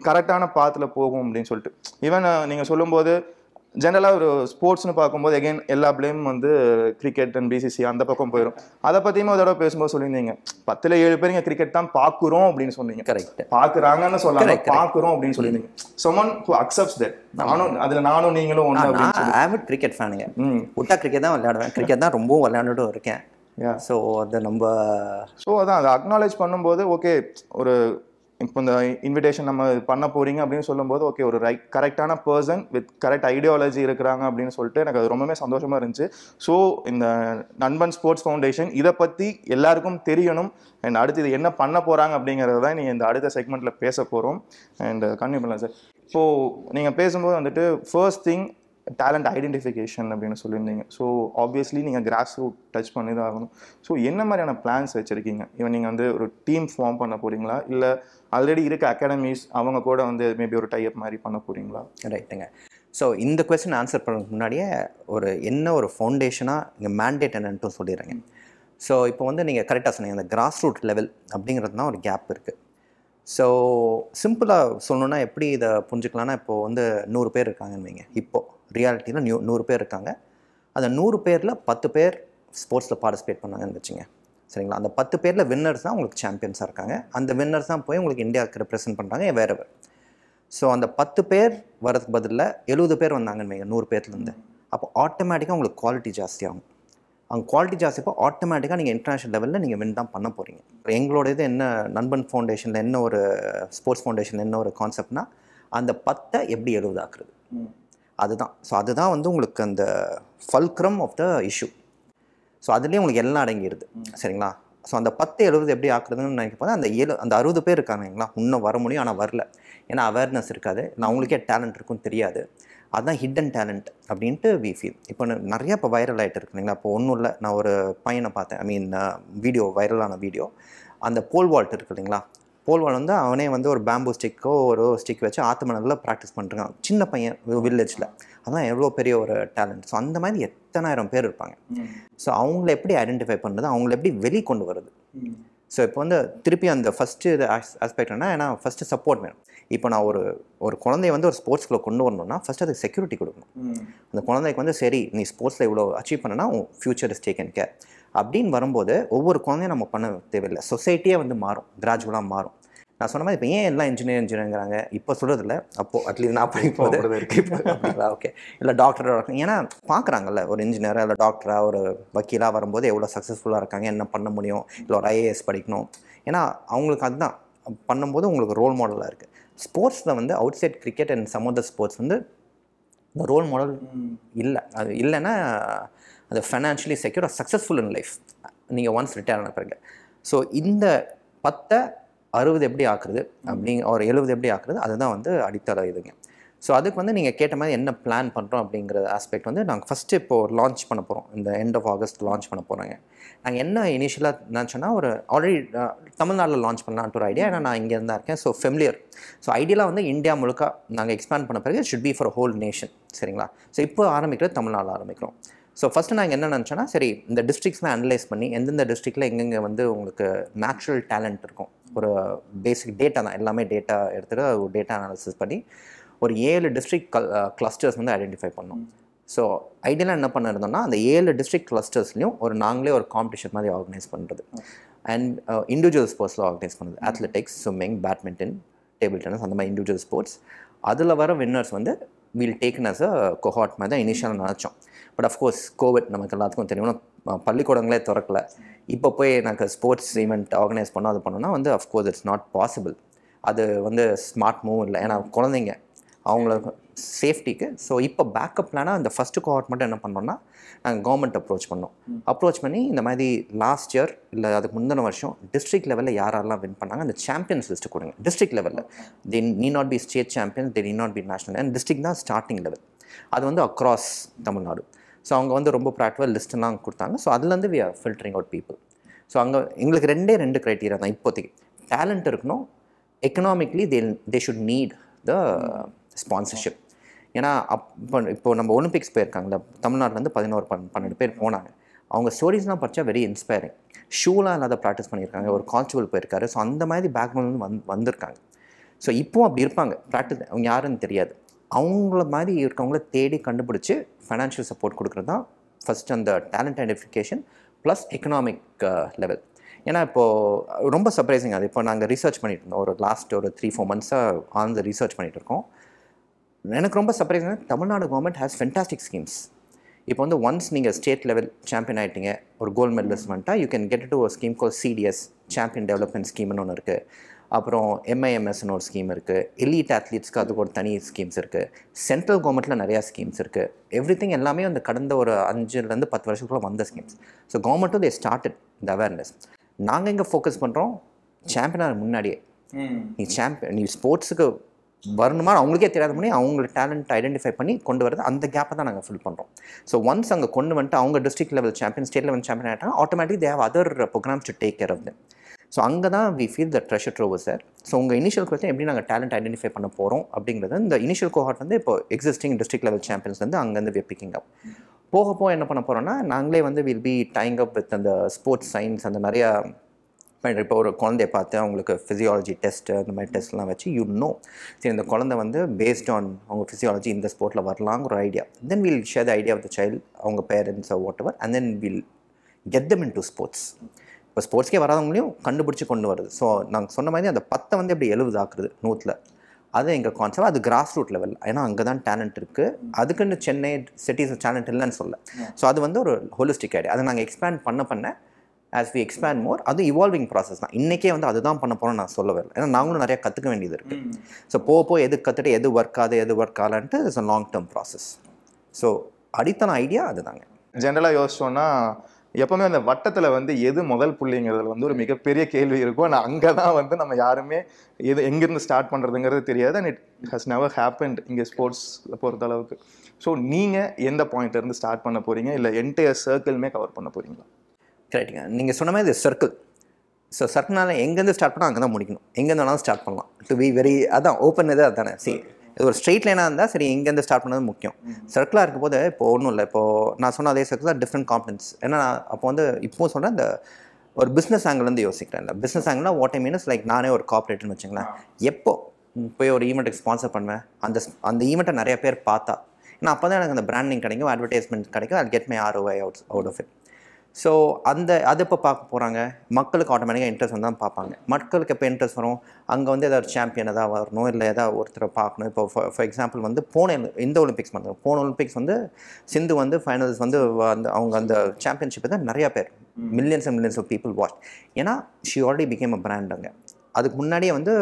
கரெக்டான பாத்தில் போகும் அப்படின்னு சொல்லிட்டு ஈவன் நீங்கள் சொல்லும்போது ஜென்ரலாக ஒரு ஸ்போர்ட்ஸ்னு பார்க்கும்போது எகைன் எல்லா பிளேம் வந்து கிரிக்கெட் அண்ட் பிசிசி அந்த பக்கம் போயிடும் அதை பற்றியும் தடவை பேசும்போது சொல்லியிருந்தீங்க பத்தில் ஏழு பேர் இங்கே கிரிக்கெட் தான் பார்க்குறோம் அப்படின்னு சொன்னீங்க கரெக்ட் பார்க்குறாங்கன்னு சொல்லலாம் பார்க்குறோம் அப்படின்னு சொல்லியிருந்தீங்க சோமன் ஹூ அக்செப்ட் தட் நானும் அதில் நானும் நீங்களும் ஒன்று கிரிக்கெட் ஃபேனுங்க விட்டா கிரிக்கெட் தான் விளையாடுவேன் கிரிக்கெட் தான் ரொம்பவும் விளையாண்டுட்டு இருக்கேன் ஸோ அதை நம்ம ஸோ அதான் அதை அக்னாலேஜ் பண்ணும்போது ஓகே ஒரு இப்போ இந்த இன்விடேஷன் நம்ம பண்ண போகிறீங்க அப்படின்னு சொல்லும்போது ஓகே ஒரு ரைட் கரெக்டான பர்சன் வித் கரெக்ட் ஐடியாலஜி இருக்கிறாங்க அப்படின்னு சொல்லிட்டு எனக்கு அது ரொம்பவே சந்தோஷமாக இருந்துச்சு ஸோ இந்த நண்பன் ஸ்போர்ட்ஸ் ஃபவுண்டேஷன் இதை பற்றி எல்லாருக்கும் தெரியணும் அண்ட் அடுத்து இது என்ன பண்ண போகிறாங்க அப்படிங்கிறது தான் நீங்கள் இந்த அடுத்த செக்மெண்ட்டில் பேச போகிறோம் அண்ட் கன்வியூ பண்ணலாம் சார் இப்போது நீங்கள் பேசும்போது வந்துட்டு ஃபர்ஸ்ட் திங் டேலண்ட் ஐடென்டிஃபிகேஷன் அப்படின்னு சொல்லியிருந்தீங்க ஸோ ஆப்வியஸ்லி நீங்கள் கிராஸ் ரூட் டச் பண்ணி தான் ஆகணும் ஸோ என்ன மாதிரியான பிளான்ஸ் வச்சுருக்கீங்க இவன் நீங்கள் வந்து ஒரு டீம் ஃபார்ம் பண்ண போகிறீங்களா இல்லை ஆல்ரெடி இருக்க அகாடமிஸ் அவங்க கூட வந்து மேபி ஒரு டைப் மாதிரி பண்ண போகிறீங்களா ரைட்டுங்க ஸோ இந்த கொஸ்டின் ஆன்சர் பண்ணுறதுக்கு முன்னாடியே ஒரு என்ன ஒரு ஃபவுண்டேஷனாக இங்கே மேண்டேட் என்னன்ட்டு சொல்லிடுறேங்க ஸோ இப்போ வந்து நீங்கள் கரெக்டாக சொன்னீங்க அந்த கிராஸ் ரூட் லெவல் அப்படிங்கிறது தான் ஒரு கேப் இருக்குது ஸோ சிம்பிளாக சொல்லணுன்னா எப்படி இதை புரிஞ்சுக்கலாம்னா இப்போது வந்து நூறு பேர் இருக்காங்கன்னு வைங்க இப்போது ரியாலிட்டியில் நியூ நூறு பேர் இருக்காங்க அந்த நூறு பேரில் பத்து பேர் ஸ்போர்ட்ஸில் பார்ட்டிசிபேட் பண்ணாங்கன்னு வச்சுங்க சரிங்களா அந்த பத்து பேரில் வின்னர்ஸ் தான் உங்களுக்கு சாம்பியன்ஸாக இருக்காங்க அந்த வின்னர்ஸ் தான் போய் உங்களுக்கு இந்தியாவுக்கு ரெப்ரசென்ட் பண்ணுறாங்க வேறு ஸோ அந்த பத்து பேர் வரதுக்கு பதிலில் எழுபது பேர் வந்தாங்கன்னு வைங்க நூறு பேர்லேருந்து அப்போ ஆட்டோமேட்டிக்காக உங்களுக்கு குவாலிட்டி ஜாஸ்தியாகும் அங்கே குவாலிட்டி ஜாஸ்தி இப்போ ஆட்டோமேட்டிக்காக நீங்கள் இன்டர்நேஷனல் லெவலில் நீங்கள் வின் தான் பண்ண போகிறீங்க எங்களோடய இது என்ன நண்பன் ஃபவுண்டேஷனில் என்ன ஒரு ஸ்போர்ட்ஸ் ஃபவுண்டேஷனில் என்ன ஒரு கான்செப்ட்னா அந்த பத்தை எப்படி எழுபதாக்குறது அதுதான் ஸோ அதுதான் வந்து உங்களுக்கு அந்த fulcrum of the issue so அதுலேயே உங்களுக்கு எல்லாம் அடங்கிடுது சரிங்களா ஸோ அந்த பத்து எழுபது எப்படி ஆக்குறதுன்னு நினைக்க போனால் அந்த ஏழு அந்த அறுபது பேர் இருக்காங்கங்களா இன்னும் வர முடியும் ஆனால் வரல ஏன்னா அவேர்னஸ் இருக்காது நான் அவங்களுக்கே டேலண்ட் இருக்கும் தெரியாது அதுதான் ஹிட்டன் டேலண்ட் அப்படின்ட்டு வி ஃபீல் இப்போ நிறையா இப்போ வைரல் ஆகிட்டு இருக்கு இல்லைங்களா இப்போ ஒன்றும் இல்லை நான் ஒரு பையனை பார்த்தேன் ஐ மீன் வீடியோ வைரலான வீடியோ அந்த போல் வால்ட் இருக்கு இல்லைங்களா போல்வால் வந்து அவனே வந்து ஒரு பேம்பு ஸ்டிக்கோ ஒரு ஸ்டிக் வச்சு ஆற்று மணலில் ப்ராக்டிஸ் பண்ணுறான் சின்ன பையன் வில்லேஜில் அதான் எவ்வளோ பெரிய ஒரு டேலண்ட் ஸோ அந்த மாதிரி எத்தனாயிரம் பேர் இருப்பாங்க ஸோ அவங்கள எப்படி ஐடென்டிஃபை பண்ணுறது அவங்கள எப்படி வெளியே கொண்டு வருது ஸோ இப்போ வந்து திருப்பி அந்த ஃபஸ்ட்டு இது ஆஸ்பெக்ட் என்ன ஏன்னா ஃபஸ்ட்டு சப்போர்ட் வேணும் இப்போ நான் ஒரு ஒரு குழந்தைய வந்து ஒரு ஸ்போர்ட்ஸ்க்குள்ள கொண்டு வரணும்னா ஃபஸ்ட் அதுக்கு செக்யூரிட்டி கொடுக்கணும் அந்த குழந்தைக்கு வந்து சரி நீ ஸ்போர்ட்ஸில் இவ்வளோ அச்சீவ் பண்ணனா உன் ஃபியூச்சர் இஸ் டேக்கன் கேர் அப்படின்னு வரும்போது ஒவ்வொரு குழந்தையும் நம்ம பண்ண தேவையில்லை சொசைட்டியே வந்து மாறும் கிராஜுவலாக மாறும் நான் சொன்ன மாதிரி இப்போ ஏன் எல்லாம் இன்ஜினியர் இன்ஜினியருங்கிறாங்க இப்போ சொல்கிறதில்ல அப்போது அட்லீஸ்ட் நான் படிப்போது அப்படிங்களா ஓகே இல்லை டாக்டராக இருக்கும் ஏன்னா பார்க்குறாங்கல்ல ஒரு இன்ஜினியராக இல்லை டாக்டராக ஒரு வக்கீலாக வரும்போது எவ்வளோ சக்ஸஸ்ஃபுல்லாக இருக்காங்க என்ன பண்ண முடியும் இல்லை ஒரு ஐஏஎஸ் படிக்கணும் ஏன்னா அவங்களுக்கு அதுதான் பண்ணும்போது உங்களுக்கு ரோல் மாடலாக இருக்குது ஸ்போர்ட்ஸில் வந்து outside cricket and some of the sports வந்து இந்த ரோல் மாடல் இல்லை அது இல்லைன்னா அது financially secure successful in life நீங்கள் ஒன்ஸ் ரிட்டையர் ஆன பிறகு ஸோ இந்த பத்தை அறுபது எப்படி ஆக்குறது அப்படிங்க ஒரு எழுபது எப்படி ஆக்குறது அதுதான் வந்து அடித்தள இதுங்க ஸோ அதுக்கு வந்து நீங்கள் கேட்ட மாதிரி என்ன பிளான் பண்ணுறோம் அப்படிங்கிற ஆஸ்பெக்ட் வந்து நாங்கள் ஃபஸ்ட்டு இப்போ ஒரு லான்ச் பண்ண போகிறோம் இந்த எண்ட் ஆஃப் ஆகஸ்ட் லான்ச் பண்ண போகிறோங்க நாங்கள் என்ன இனிஷியலாக நினச்சோன்னா ஒரு ஆல்ரெடி தமிழ்நாட்டில் லான்ச் பண்ணலான்ட்டு ஒரு ஐடியா ஏன்னா நான் இங்கே இருந்தா இருக்கேன் ஸோ ஃபெமிலியர் ஸோ ஐடியெலாம் வந்து இந்தியா முழுக்க நாங்கள் எக்ஸ்பேண்ட் பண்ண பிறகு should be for whole nation சரிங்களா ஸோ இப்போ ஆரம்பிக்கிறது தமிழ்நாட்டில் ஆரம்பிக்கிறோம் ஸோ ஃபஸ்ட்டு நாங்கள் என்ன நினச்சோன்னா சரி இந்த டிஸ்ட்ரிக்ஸ்லாம் அனலைஸ் பண்ணி எந்தெந்த டிஸ்ட்ரிக்டில் எங்கெங்கே வந்து உங்களுக்கு நேச்சுரல் டேலண்ட் இருக்கும் ஒரு பேசிக் டேட்டா தான் எல்லாமே டேட்டா எடுத்துகிட்டு ஒரு டேட்டா அனாலிசிஸ் பண்ணி ஒரு ஏழு டிஸ்ட்ரிக்ட் கல் கிளஸ்டர்ஸ் வந்து ஐடென்டிஃபை பண்ணோம் ஸோ ஐடியலாக என்ன பண்ணிருந்தோம்னா அந்த ஏழு டிஸ்ட்ரிக்ட் கிளஸ்டர்ஸ்லையும் ஒரு நாங்களே ஒரு காம்படிஷன் மாதிரி ஆர்கனைஸ் பண்ணுறது அண்ட் இண்டிவிஜுவல் ஸ்போர்ட்ஸில் ஆர்கனைஸ் பண்ணுறது athletics swimming badminton table tennis அந்த மாதிரி இண்டிவிஜுவல் ஸ்போர்ட்ஸ் அதில் வர வின்னர்ஸ் வந்து will taken as a cohort மாதிரி தான் இனிஷியலாக நினச்சோம் பட் அஃப்கோர்ஸ் கோவிட் நமக்கு எல்லாத்துக்கும் தெரியும் பள்ளிக்கூடங்களே திறக்கல இப்போ போய் எனக்கு ஸ்போர்ட்ஸ் ஈவெண்ட் ஆர்கனைஸ் பண்ணோம் அது பண்ணோம்னா வந்து அஃப்கோர்ஸ் இட்ஸ் நாட் பாசிபிள் அது வந்து ஸ்மார்ட் மூவ் இல்லை ஏன்னா குழந்தைங்க அவங்களுக்கு சேஃப்டிக்கு ஸோ இப்போ பேக்கப் பிளானாக அந்த ஃபஸ்ட்டு கோஆர்ட் மட்டும் என்ன பண்ணோம்னா நாங்கள் கவர்மெண்ட் அப்ரோச் பண்ணோம் அப்ரோச் பண்ணி இந்த மாதிரி லாஸ்ட் இயர் இல்லை அதுக்கு முந்தின வருஷம் டிஸ்ட்ரிக்ட் லெவலில் யாரெல்லாம் வின் பண்ணாங்க அந்த சாம்பியன்ஸ் லிஸ்ட்டு கொடுங்க டிஸ்ட்ரிக்ட் லெவலில் the need not be state champion the need not be national and district தான் ஸ்டார்டிங் லெவல் அது வந்து அக்ராஸ் தமிழ்நாடு ஸோ அவங்க வந்து ரொம்ப ப்ராக்டிவாக லிஸ்ட்லாம் கொடுத்தாங்க ஸோ அதுலேருந்து we are filtering out people so அங்கே எங்களுக்கு ரெண்டே ரெண்டு க்ரைட்டீரியா தான் இப்போதைக்கு டேலண்ட் இருக்கணும் economically they they should need the sponsorship ஏன்னா அப் இப்போ நம்ம ஒலிம்பிக்ஸ் போயிருக்காங்களே தமிழ்நாட்டிலேருந்து பதினோரு பன் பன்னெண்டு பேர் போனாங்க அவங்க ஸ்டோரிஸ்லாம் படித்தா வெரி இன்ஸ்பைரிங் ஷூலாம் இல்லாத ப்ராக்டிஸ் பண்ணியிருக்காங்க ஒரு கான்ஸ்டபுள் போயிருக்காரு ஸோ அந்த மாதிரி பேக்ரவுண்ட் வந்து வந்திருக்காங்க ஸோ இப்போவும் அப்படி இருப்பாங்க ப்ராக்டிஸ் அவங்க யாருன்னு தெரியாது அவங்கள மாதிரி இருக்கவங்கள தேடி கண்டுபிடிச்சி ஃபைனான்ஷியல் சப்போர்ட் கொடுக்குறது தான் ஃபஸ்ட் அந்த talent identification plus economic level ஏன்னா இப்போது ரொம்ப சர்ப்ரைசிங் அது இப்போ நாங்கள் ரிசர்ச் பண்ணிட்டு இருந்தோம் ஒரு லாஸ்ட் ஒரு த்ரீ ஃபோர் மந்த்ஸாக ஆன் த ரீசர்ச் பண்ணிகிட்டு இருக்கோம் எனக்கு ரொம்ப surprising Tamil Nadu government has fantastic schemes இப்போ வந்து ஒன்ஸ் நீங்கள் ஸ்டேட் லெவல் சாம்பியன் ஆகிட்டீங்க ஒரு கோல்டு மெடலிஸ்ட் வந்துட்டா யூ கேன் கெட் டு ஒரு scheme call CDS champion development ஸ்கீம்னு ஒன்று இருக்குது அப்புறம் எம்ஐஎம்எஸ்னு ஒரு ஸ்கீம் இருக்குது எலிட் அத்லீட்ஸ்க்கு அதுக்கு ஒரு தனி ஸ்கீம்ஸ் இருக்குது சென்ட்ரல் கவர்மெண்ட்டில் நிறையா ஸ்கீம்ஸ் இருக்குது எவ்ரி திங் எல்லாமே அந்த கடந்த ஒரு அஞ்சுலேருந்து பத்து வருஷத்துக்குள்ள வந்த ஸ்கீம்ஸ் ஸோ கவர்மெண்ட்டும் தே ஸ்டார்ட் இந்த அவேர்னஸ் நாங்கள் இங்கே ஃபோக்கஸ் பண்ணுறோம் சாம்பியனாக முன்னாடியே நீ சாம்பியன் நீ ஸ்போர்ட்ஸுக்கு வரணுமா அவங்களுக்கே தெரியாத பண்ணி அவங்களோட டேலண்ட் ஐடென்டிஃபை பண்ணி கொண்டு வரது அந்த கேப்பை தான் நாங்கள் ஃபில் பண்ணுறோம் ஸோ ஒன்ஸ் அங்கே கொண்டு வந்துட்டு அவங்க district level champion state level champion ஆகிட்டாங்க automatic they've other programmes to take care of them so அங்கே தான் we feel the treasure trove sir so உங்கள் இனிஷியல் கோர்ட்டை எப்படி நாங்கள் டேலண்ட் ஐடென்டிஃபை பண்ண போகிறோம் அப்படிங்கிறது இந்த இனிஷியல் கோஹார்ட் வந்து இப்போ எக்ஸிஸ்டிங் டிஸ்ட்ரிக்ட் லெவல் சாம்பியன்ஸ் வந்து அங்கேருந்து வி பிக்கிங் அப் போக போக என்ன பண்ண போகிறோம்னா நாங்களே வந்து will be tying up with அந்த ஸ்போர்ட்ஸ் சயின்ஸ் அந்த நிறையா இப்போ ஒரு குழந்தைய பார்த்து அவங்களுக்கு ஃபிசியாலஜி டெஸ்ட்டு அந்த மாதிரி டெஸ்ட்லாம் வச்சு யூ நோ சரி இந்த குழந்தை வந்து பேஸ்ட் ஆன் அவங்க ஃபிசியாலஜி இந்த ஸ்போர்ட்டில் வரலாங்கிற idea then will share the idea of the child அவங்க parents whatever and then will get them into sports இப்போ ஸ்போர்ட்ஸ்க்கே வராதவங்களையும் கண்டுபிடிச்சி கொண்டு வருது ஸோ நாங்கள் சொன்ன மாதிரி அந்த பத்தை வந்து எப்படி எழுபது ஆக்குறது நூற்றில் அது எங்கள் கான்செப்ட் அது கிராஸ் ரூட் லெவல் ஏன்னா அங்கே தான் டேலண்ட் இருக்குது அதுக்குன்னு சென்னை சிட்டிஸ் டேலண்ட் இல்லைன்னு சொல்ல ஸோ அது வந்து ஒரு ஹோலிஸ்டிக் ஐடியா அதை நாங்கள் எக்ஸ்பேண்ட் பண்ண பண்ண ஆஸ் வி எக்ஸ்பேண்ட் மோர் அது இவால்விங் ப்ராசஸ் தான் இன்றைக்கே வந்து அதுதான் பண்ண போகிறோம் நான் சொல்ல வரல ஏன்னா நாங்களும் நிறையா கற்றுக்க வேண்டியது இருக்குது ஸோ போக போக எது கற்றுட்டு எது ஒர்க் ஆகுது எது ஒர்க் ஆகலான்ட்டு it's a long term process so அடித்தன ஐடியா அதுதாங்க ஜென்ரலாக யோசிச்சோன்னா எப்போவுமே அந்த வட்டத்தில் வந்து எது முதல் புள்ளிங்கிறதுல வந்து ஒரு மிகப்பெரிய கேள்வி இருக்கும் ஆனால் அங்கே தான் வந்து நம்ம யாருமே எது எங்கேருந்து ஸ்டார்ட் பண்ணுறதுங்கிறது தெரியாது and it has never happened இங்கே பொறுத்த அளவுக்கு ஸோ நீங்கள் எந்த பாயிண்ட்லேருந்து ஸ்டார்ட் பண்ண போகிறீங்க இல்லை என்டையர் சர்க்கிளுமே கவர் பண்ண போகிறீங்களா கரெக்டுங்க நீங்கள் சொன்ன மாதிரி சர்க்கிள் ஸோ சர்க்கிள்னால எங்கேருந்து ஸ்டார்ட் பண்ணால் அங்கே தான் முடிக்கணும் எங்கேருந்தாலும் ஸ்டார்ட் பண்ணலாம் டு பி வெரி அதான் ஓப்பன் இதாக அதானே சரி இது ஒரு ஸ்ட்ரெயிட் லைனாக இருந்தால் சரி இங்கேருந்து ஸ்டார்ட் பண்ணது முக்கியம் சர்க்கிளாக இருக்கும் போது இப்போ ஒன்றும் இல்லை இப்போது நான் சொன்ன அதே சர்க்கிள் தான் டிஃப்ரெண்ட் காம்பிடன்ஸ் ஏன்னா நான் அப்போ வந்து இப்போவும் சொன்னேன் இந்த ஒரு பிஸ்னஸ் ஆங்கிலேருந்து யோசிக்கிறேன் இல்லை பிஸ்னஸ் ஆங்கிள்னா வாட் ஐ மீன்ஸ் லைக் நானே ஒரு கார்பரேட்னு வச்சுங்களேன் எப்போ போய் ஒரு ஈவெண்ட்டுக்கு ஸ்பான்சர் பண்ணுவேன் அந்த அந்த ஈவெண்ட்டை நிறைய பேர் பார்த்தா ஏன்னா அப்போ தான் எனக்கு அந்த பிராண்டிங் கிடைக்கும் அட்வர்டைஸ்மெண்ட் கிடைக்கும் at get my ROI out out of it so அந்த அது இப்போ பார்க்க போகிறாங்க மக்களுக்கு ஆட்டோமேட்டிக்காக இன்ட்ரெஸ்ட் வந்து தான் பார்ப்பாங்க மக்களுக்கு எப்போ இன்ட்ரெஸ்ட் வரும் அங்கே வந்து ஏதாவது சாம்பியன் எதாவது வரணும் இல்லை ஏதாவது ஒருத்தரை பார்க்கணும் இப்போ ஃபார் ஃபார் எக்ஸாம்பிள் வந்து போன இந்த ஒலிம்பிக்ஸ் மட்டும் போன ஒலிம்பிக்ஸ் வந்து சிந்து வந்து ஃபைனல்ஸ் வந்து அந்த அவங்க அந்த சாம்பியன்ஷிப்பை தான் நிறையா பேர் millions and millions of people watch ஏன்னா she already became a brand அங்கே அதுக்கு முன்னாடியே வந்து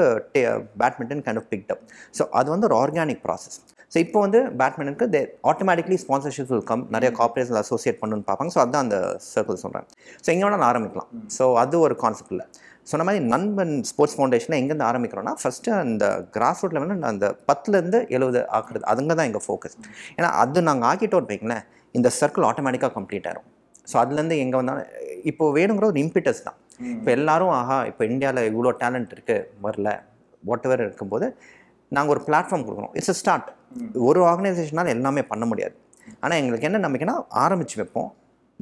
badminton kind of picked up so அது வந்து ஒரு ஆர்கானிக் ப்ராசஸ் ஸோ இப்போ வந்து பேட்மிண்டனுக்கு they automatically sponsorship will come நிறைய காப்பரேஷன் அசோசியேட் பண்ணுன்னு பார்ப்பாங்க ஸோ அதுதான் அந்த சர்க்கிள் சொல்கிறேன் ஸோ எங்கே வேணாலும் ஆரம்பிக்கலாம் ஸோ அது ஒரு கான்செப்ட் இல்லை சொன்ன மாதிரி நண்பன் ஸ்போர்ட்ஸ் ஃபவுண்டேஷனில் எங்கேருந்து ஆரம்பிக்கிறோன்னா ஃபஸ்ட்டு அந்த கிராஸ் ரூட் லெவலில் அந்த பத்துலேருந்து எழுபது ஆக்குறது அதுங்க தான் எங்கள் ஃபோக்கஸ் ஏன்னா அது நாங்கள் ஆக்கிட்டோம் வைங்களேன் இந்த சர்க்கிள் ஆட்டோமேட்டிக்காக கம்ப்ளீட் ஆகிரும் ஸோ அதுலேருந்து எங்கே வந்தாலும் இப்போ வேணுங்கிற ஒரு இம்பிட்டஸ் தான் இப்போ எல்லாரும் ஆஹா இப்போ இந்தியாவில் இவ்வளோ டேலண்ட் இருக்குது வரல வாட் எவர் இருக்கும்போது நாங்கள் ஒரு பிளாட்ஃபார்ம் கொடுக்குறோம் இட்ஸ் அ ஸ்டார்ட் ஒரு ஆர்கனைசேஷனால் எல்லாமே பண்ண முடியாது ஆனால் எங்களுக்கு என்ன நம்பிக்கைன்னா ஆரம்பித்து வைப்போம்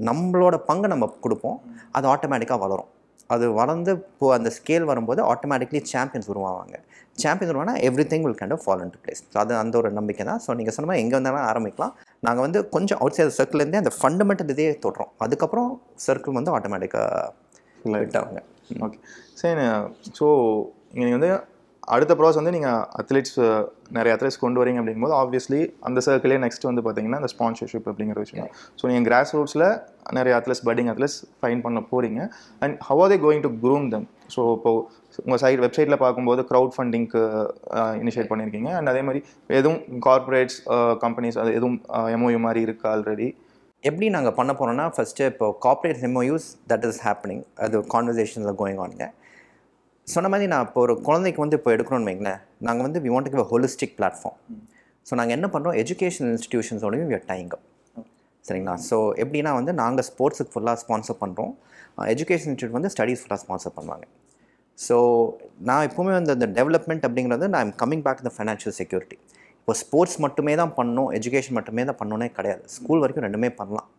நம்மளோட பங்கு நம்ம கொடுப்போம் அது ஆட்டோமேட்டிக்காக வளரும் அது வளர்ந்து போ அந்த ஸ்கேல் வரும்போது ஆட்டோமேட்டிக்லி சாம்பியன்ஸ் உருவாவாங்க சாம்பியன்ஸ் உருவானா everything will can't follow in place so அது அந்த ஒரு நம்பிக்கை தான் ஸோ நீங்கள் சொன்ன மாதிரி எங்கே வந்தாலும் ஆரம்பிக்கலாம் நாங்கள் வந்து கொஞ்சம் அவுட் சைட் சர்க்கிள்லேருந்தே அந்த ஃபண்டமெண்டல் இதே தொடுறோம் அதுக்கப்புறம் சர்க்கிள் வந்து ஆட்டோமேட்டிக்காக ஆகுங்க ஓகே சரி ஸோ எனக்கு வந்து அடுத்த ப்ராசஸ் வந்து நீங்கள் அத்லீட்ஸ் நிறைய அத்லீட்ஸ் கொண்டு வரீங்க அப்படிங்கும்போது ஆப்வியஸ்லி அந்த சர்க்கிளே நெக்ஸ்ட் வந்து பார்த்தீங்கன்னா அந்த ஸ்பான்சர்ஷிப் அப்படிங்கிற விஷயம் ஸோ நீங்கள் கிராஸ் ரூட்ஸில் நிறைய அத்லீட்ஸ் பட்டிங் அத்லீட்ஸ் ஃபைன் பண்ண போகிறீங்க and how are they going to groom them so இப்போது உங்கள் சைட் வெப்சைட்டில் பார்க்கும்போது க்ரௌட் ஃபண்டிங்க்கு இனிஷியேட் பண்ணியிருக்கீங்க அண்ட் அதே மாதிரி எதுவும் கார்பரேட்ஸ் கம்பெனிஸ் அது எதுவும் எம்ஓயு மாதிரி இருக்குது ஆல்ரெடி எப்படி நாங்கள் பண்ண போகிறோம்னா ஃபஸ்ட்டு இப்போ corporate MoUs that is happening அது கான்வர்சேஷனில் கோயிங் ஆனுங்க சொன்ன மாதிரி நான் இப்போ ஒரு குழந்தைக்கு வந்து இப்போ எடுக்கணும்னு வைங்களேன் நாங்கள் வந்து we want give a holistic platform so நாங்கள் என்ன பண்ணுறோம் எஜுகேஷன் இன்ஸ்டிடியூஷன்ஸோடையும் வி டைங் சரிங்களா ஸோ எப்படின்னா வந்து நாங்கள் ஸ்போர்ட்ஸுக்கு ஃபுல்லாக ஸ்பான்சர் பண்ணுறோம் எஜுகேஷன் இன்ஸ்டியூட் வந்து ஸ்டடீஸ் ஃபுல்லாக ஸ்பான்சர் பண்ணுவாங்க ஸோ நான் எப்போவுமே வந்து அந்த டெவலப்மெண்ட் அப்படிங்கிறது நான் ஐம் கம்மிங் பேக் இந்த ஃபைனான்ஷியல் செக்யூரிட்டி இப்போ ஸ்போர்ட்ஸ் மட்டுமே தான் பண்ணணும் எஜுகேஷன் மட்டுமே தான் பண்ணோன்னே கிடையாது ஸ்கூல் வரைக்கும் ரெண்டுமே பண்ணலாம்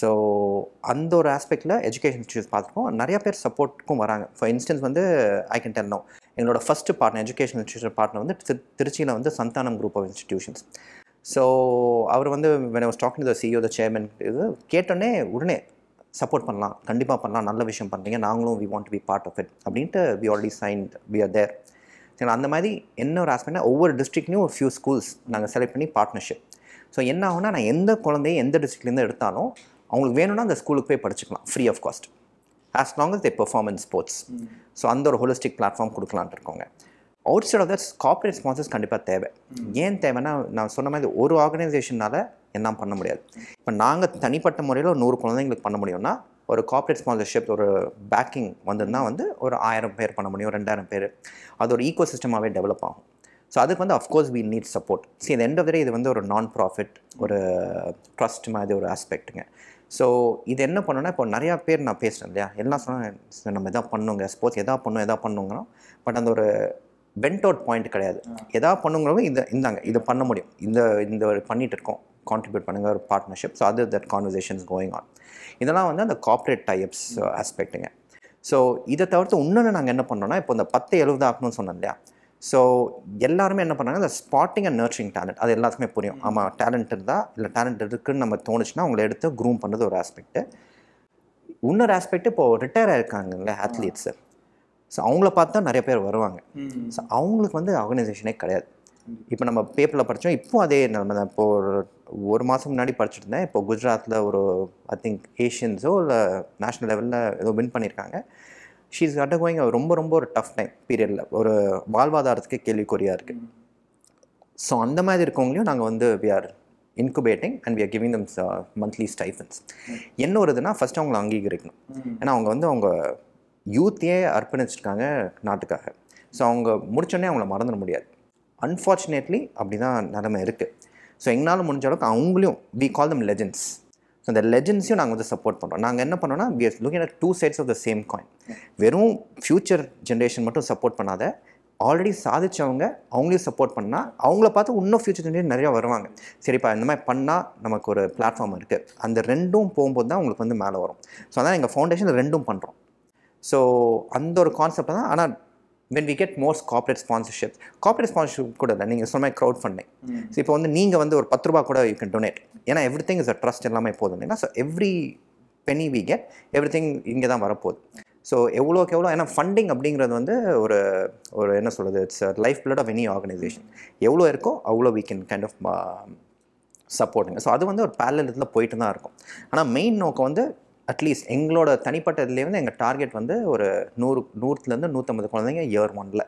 ஸோ அந்த ஒரு ஆஸ்பெக்டில் எஜுகேஷன் இஷ்யூஸ் பார்த்துருக்கோம் நிறைய பேர் சப்போர்ட்டுக்கும் வராங்க ஃபார் இன்ஸ்டன்ஸ் வந்து ஐ கேன் டெல் நோ எங்களோட first partner education institution partner வந்து திரு திருச்சியில் வந்து Santhanam group of institutions so அவர் வந்து when was talking the CEO the chairman இது கேட்டோடனே உடனே சப்போர்ட் பண்ணலாம் கண்டிப்பாக பண்ணலாம் நல்ல விஷயம் பண்ணுறீங்க நாங்களும் we want to be part of it அப்படின்ட்டு we already sign we are there சரிங்களா அந்த மாதிரி என்ன ஒரு ஆஸ்பெக்ட்னா ஒவ்வொரு டிஸ்ட்ரிக்ட்லேயும் ஒரு ஃபியூ ஸ்கூல்ஸ் நாங்கள் செலக்ட் பண்ணி பார்ட்னர்ஷிப் ஸோ என்ன ஆகுனா நான் எந்த குழந்தையும் எந்த டிஸ்ட்ரிக்ட்லேருந்து எடுத்தாலும் அவங்களுக்கு வேணும்னா அந்த ஸ்கூலுக்கு போய் படிச்சுக்கலாம் free of cost as long they perform in sports so அந்த ஒரு ஹோலிஸ்டிக் பிளாட்ஃபார்ம் கொடுக்கலான்ட்டு இருக்கோங்க outside of that corporate sponsors கண்டிப்பாக தேவை ஏன் தேவைன்னா நான் சொன்ன மாதிரி ஒரு ஆர்கனைசேஷனால் என்ன பண்ண முடியாது இப்போ நாங்கள் தனிப்பட்ட முறையில் ஒரு நூறு குழந்தைங்களுக்கு பண்ண முடியும்னா ஒரு கார்பரேட் ஸ்பான்சர்ஷிப் ஒரு பேக்கிங் வந்ததுன்னா வந்து ஒரு ஆயிரம் பேர் பண்ண முடியும் ரெண்டாயிரம் பேர் அது ஒரு ஈக்கோ சிஸ்டமாகவே டெவலப் ஆகும் ஸோ அதுக்கு வந்து of course we need support so இந்த எண்ட் ஆஃப் இது வந்து ஒரு நான் ப்ராஃபிட் ஒரு ட்ரஸ்ட் மாதிரி ஒரு ஆஸ்பெக்ட்டுங்க ஸோ இது என்ன பண்ணோன்னா இப்போ நிறையா பேர் நான் பேசுகிறேன் இல்லையா எல்லாம் சொன்னால் நம்ம எதா பண்ணுங்க ஸ்போர்ட்ஸ் எதா பண்ணும் எதா பண்ணுங்கிறோம் பட் அந்த ஒரு பென்ட் அவுட் பாயிண்ட் கிடையாது எதா பண்ணுங்கிறவங்க இந்த இந்தாங்க இது பண்ண முடியும் இந்த இந்த ஒரு பண்ணிகிட்டு இருக்கோம் கான்ட்ரிபியூட் பண்ணுங்கள் ஒரு பார்ட்னர்ஷிப் ஸோ அது தட் கான்வர்சேஷன்ஸ் கோயிங் ஆன் இதெல்லாம் வந்து அந்த கார்ப்பரேட் டைப்ஸ் ஆஸ்பெக்ட்டுங்க ஸோ இதை தவிர்த்து இன்னொன்று நாங்கள் என்ன பண்ணோன்னா இப்போ இந்த பத்து எழுபது ஆகணும்னு சொன்னோம் இல்லையா ஸோ எல்லாருமே என்ன பண்ணாங்க அந்த ஸ்பாட்டிங் அண்ட் நர்ச்சரிங் டேலண்ட் அது எல்லாத்துக்குமே புரியும் ஆமாம் டேலண்ட் இருந்தால் இல்லை டேலண்ட் இருக்குதுன்னு நம்ம தோணுச்சுன்னா அவங்கள எடுத்து க்ரூம் பண்ணுறது ஒரு ஆஸ்பெக்ட்டு இன்னொரு ஆஸ்பெக்ட் இப்போது ரிட்டையர் ஆகிருக்காங்கல்ல அத்லீட்ஸு ஸோ அவங்கள பார்த்து தான் நிறைய பேர் வருவாங்க ஸோ அவங்களுக்கு வந்து ஆர்கனைசேஷனே கிடையாது இப்போ நம்ம பேப்பரில் படித்தோம் இப்போ அதே நம்ம தான் இப்போ ஒரு ஒரு மாதம் முன்னாடி படிச்சுட்டு இருந்தேன் இப்போ குஜராத்தில் ஒரு ஐ திங்க் ஏஷியன்ஸோ இல்லை நேஷ்னல் லெவலில் ஏதோ வின் பண்ணியிருக்காங்க ஷீ இஸ் அண்டர்கோயிங் ரொம்ப ரொம்ப ஒரு டஃப் டைம் பீரியடில் ஒரு வாழ்வாதாரத்துக்கு கேள்விக்குறியாக இருக்குது ஸோ அந்த மாதிரி இருக்கவங்களையும் நாங்கள் வந்து we are incubating and we are giving them monthly stipends என்ன ஒரு இதுனா ஃபஸ்ட்டு அவங்கள அங்கீகரிக்கணும் ஏன்னா அவங்க வந்து அவங்க யூத்தையே அர்ப்பணிச்சிருக்காங்க நாட்டுக்காக ஸோ அவங்க முடிச்சோடனே அவங்கள மறந்துட முடியாது அன்ஃபார்ச்சுனேட்லி அப்படி தான் நிலமை இருக்குது ஸோ எங்களால் முடிஞ்ச அளவுக்கு அவங்களையும் we call them legends so அந்த லெஜன்ஸையும் நாங்கள் வந்து சப்போர்ட் பண்ணுறோம் நாங்கள் என்ன பண்ணோம்னா we looking at two sides of the same coin வெறும் ஃப்யூச்சர் ஜென்ரேஷன் மட்டும் சப்போர்ட் பண்ணாத ஆல்ரெடி சாதித்தவங்க அவங்களையும் சப்போர்ட் பண்ணால் அவங்கள பார்த்து இன்னும் ஃப்யூச்சர் ஜென்ரேஷன் நிறையா வருவாங்க சரிப்பா இந்த மாதிரி பண்ணால் நமக்கு ஒரு பிளாட்ஃபார்ம் இருக்குது அந்த ரெண்டும் போகும்போது தான் உங்களுக்கு வந்து மேலே வரும் ஸோ அதான் எங்கள் ஃபவுண்டேஷன் ரெண்டும் பண்ணுறோம் ஸோ அந்த ஒரு கான்செப்ட் தான் ஆனால் when we get most corporate sponsorship corporate sponsorship கூட இல்லை நீங்கள் சொன்ன மாதிரி க்ரௌட் ஃபண்டிங் ஸோ இப்போ வந்து நீங்கள் வந்து ஒரு பத்து ரூபா கூட யூ கேன் டொனேட் ஏன்னா everything is a trust எல்லாமே போதும் ஏன்னா so every penny we get everything இங்கே தான் வரப்போகுது ஸோ எவ்வளோக்கு எவ்வளோ ஏன்னா ஃபண்டிங் அப்படிங்கிறது வந்து ஒரு ஒரு என்ன சொல்கிறது it's life blood of any organisation எவ்வளோ இருக்கோ அவ்வளோ வீ கேன் கைண்ட் ஆஃப் சப்போர்ட்டுங்க ஸோ அது வந்து ஒரு பேரல் இதில் போயிட்டு தான் இருக்கும் ஆனால் மெயின் நோக்கம் வந்து அட்லீஸ்ட் எங்களோட தனிப்பட்ட இதுலேருந்து எங்கள் டார்கெட் வந்து ஒரு நூறு நூறுலேருந்து நூற்றம்பது குழந்தைங்க இயர் ஒனில்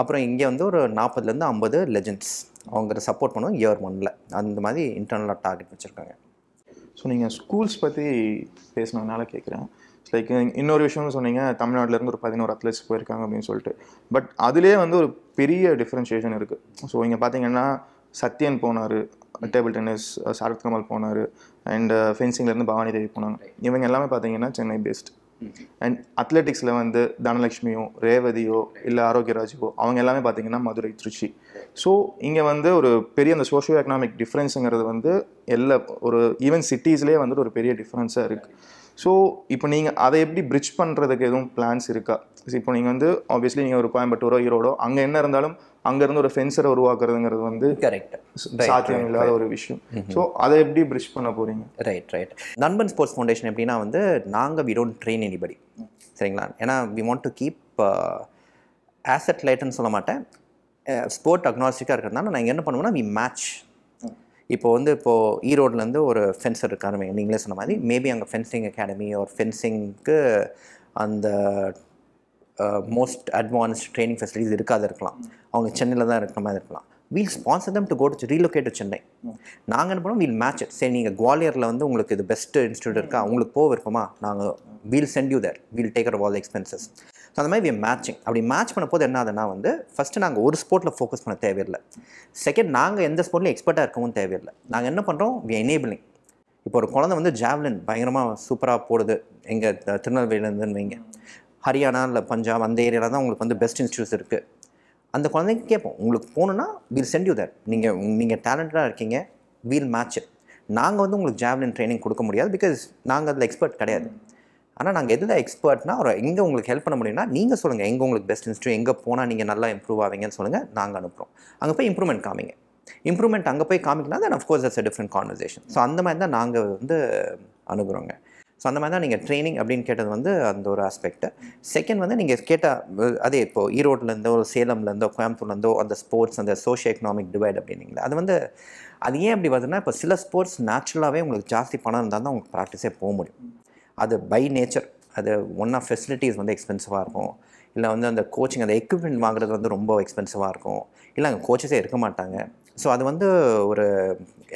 அப்புறம் இங்கே வந்து ஒரு நாற்பதுலேருந்து ஐம்பது லெஜண்ட்ஸ் அவங்க சப்போர்ட் பண்ணுவோம் இயர் ஒனில் அந்த மாதிரி இன்டர்னலாக டார்கெட் வச்சுருக்காங்க ஸோ நீங்கள் ஸ்கூல்ஸ் பற்றி பேசினதுனால கேட்குறேன் லைக் இன்னொரு விஷயம்னு சொன்னீங்க தமிழ்நாட்டிலேருந்து ஒரு பதினோரு அத்லெட்ஸ் போயிருக்காங்க அப்படின்னு சொல்லிட்டு பட் அதுலேயே வந்து ஒரு பெரிய டிஃப்ரென்ஷியேஷன் இருக்குது ஸோ இங்கே பார்த்தீங்கன்னா சத்யன் போனார் டேபிள் டென்னிஸ் சாரத் கமல் போனார் அண்ட் ஃபென்சிங்லேருந்து பவானி தேவி போனாங்க இவங்க எல்லாமே பார்த்தீங்கன்னா சென்னை பேஸ்ட் அண்ட் அத்லெட்டிக்ஸில் வந்து தனலட்சுமியோ ரேவதியோ இல்லை ஆரோக்கியராஜுவோ அவங்க எல்லாமே பார்த்தீங்கன்னா மதுரை திருச்சி ஸோ இங்கே வந்து ஒரு பெரிய அந்த சோஷியோ எக்கனாமிக் டிஃப்ரென்ஸுங்கிறது வந்து எல்லா ஒரு ஈவன் சிட்டிஸ்லேயே வந்துட்டு ஒரு பெரிய டிஃப்ரென்ஸாக இருக்குது ஸோ இப்போ நீங்கள் அதை எப்படி பிரிட்ஜ் பண்ணுறதுக்கு எதுவும் பிளான்ஸ் இருக்கா இப்போ நீங்கள் வந்து ஆப்வியஸ்லி நீங்கள் ஒரு கோயம்புத்தூரோ ஈரோடோ அங்கே என்ன இருந்தாலும் அங்கேருந்து ஒரு ஃபென்சரை உருவாக்குறதுங்கிறது வந்து கரெக்ட் சாத்தியம் இல்லாத ஒரு விஷயம் ஸோ அதை எப்படி பிரிஷ் பண்ண போகிறீங்க ரைட் ரைட் நண்பன் ஸ்போர்ட்ஸ் ஃபவுண்டேஷன் எப்படின்னா வந்து நாங்கள் வி டோன்ட் ட்ரெயின் எனிபடி சரிங்களா ஏன்னா we want to keep asset லைட்டுன்னு சொல்ல மாட்டேன் ஸ்போர்ட் uh, அக்னாஸ்டிக்காக இருக்கிறதுனால நாங்கள் என்ன பண்ணுவோம்னா வி மேட்ச் இப்போ வந்து இப்போது ஈரோட்லேருந்து ஒரு ஃபென்சர் இருக்காருமே நீங்களே சொன்ன மாதிரி மேபி அங்கே ஃபென்சிங் அகாடமி ஒரு ஃபென்சிங்க்கு அந்த மோஸ்ட் அட்வான்ஸ்ட் ட்ரைனிங் ஃபெசிலிட்டிஸ் இருக்காது இருக்கலாம் அவங்க சென்னையில் தான் இருக்கிற மாதிரி இருக்கலாம் we'll sponsor them to go to relocate Chennai நாங்கள் என்ன பண்ணுவோம் வீல் மேட்ச் சரி நீங்கள் குவாலியரில் வந்து உங்களுக்கு இது பெஸ்ட் இன்ஸ்டியூட் இருக்கா உங்களுக்கு போக விருப்பமா நாங்கள் we'll send you there we'll take our all expenses so அந்த மாதிரி வி மேட்சிங் அப்படி மேட்ச் பண்ண போது என்ன ஆகுதுன்னா வந்து ஃபஸ்ட்டு நாங்கள் ஒரு ஸ்போர்ட்டில் ஃபோக்கஸ் பண்ண தேவையில்லை செகண்ட் நாங்கள் எந்த ஸ்போர்ட்லையும் எக்ஸ்பர்ட்டாக இருக்கவும் தேவையில்லை நாங்கள் என்ன பண்ணுறோம் வி எனேபிளிங் இப்போ ஒரு குழந்தை வந்து ஜாவ்லின் பயங்கரமாக சூப்பராக போடுது எங்கள் திருநெல்வேலியிலேருந்துன்னு வைங்க ஹரியானா இல்லை பஞ்சாப் அந்த ஏரியாவில் தான் உங்களுக்கு வந்து பெஸ்ட் இன்ஸ்டியூட்ஸ் இருக்குது அந்த குழந்தைங்க கேட்போம் உங்களுக்கு போகணுன்னா வீல் சென்ட் யூ தட் நீங்கள் நீங்கள் டேலண்டடாக இருக்கீங்க வீல் மேட்ச் நாங்கள் வந்து உங்களுக்கு ஜாவ்லின் ட்ரைனிங் கொடுக்க முடியாது பிகாஸ் நாங்கள் அதில் எக்ஸ்பர்ட் கிடையாது ஆனால் நாங்கள் எதில் எக்ஸ்பர்ட்னா ஒரு எங்கே உங்களுக்கு ஹெல்ப் பண்ண முடியும்னா நீங்கள் சொல்லுங்கள் எங்கே உங்களுக்கு பெஸ்ட் இன்ஸ்டியூட் எங்கே போனால் நீங்கள் நல்லா இம்ப்ரூவ் ஆவீங்கன்னு சொல்லுங்கள் நாங்கள் அனுப்புகிறோம் அங்கே போய் இம்ப்ரூவ்மெண்ட் காமிங்க இம்ப்ரூவ்மெண்ட் அங்கே போய் காமிக்கலாம் then of course as a different conversation so அந்த மாதிரி தான் நாங்கள் வந்து அனுப்புகிறோங்க ஸோ அந்த மாதிரி தான் நீங்கள் ட்ரைனிங் அப்படின்னு கேட்டது வந்து அந்த ஒரு ஆஸ்பெக்ட்டு செகண்ட் வந்து நீங்கள் கேட்டால் அதே இப்போது ஈரோட்லேருந்தோ சேலம்லேருந்தோ கோயம்புத்தூர்லேருந்தோ அந்த ஸ்போர்ட்ஸ் அந்த சோஷியோ எக்கனாமிக் டிவைட் அப்படின்னீங்க அது வந்து அது ஏன் அப்படி வருதுன்னா இப்போ சில ஸ்போர்ட்ஸ் நேச்சுரலாகவே உங்களுக்கு ஜாஸ்தி பணம் இருந்தால் தான் உங்களுக்கு ப்ராக்டிஸே போக முடியும் அது பை நேச்சர் அது ஒன் ஆஃப் ஃபெசிலிட்டிஸ் வந்து எக்ஸ்பென்சிவாக இருக்கும் இல்லை வந்து அந்த கோச்சிங் அந்த எக்யூப்மெண்ட் வாங்குறது வந்து ரொம்ப எக்ஸ்பென்சிவாக இருக்கும் இல்லை அங்கே கோச்சஸே இருக்க மாட்டாங்க ஸோ அது வந்து ஒரு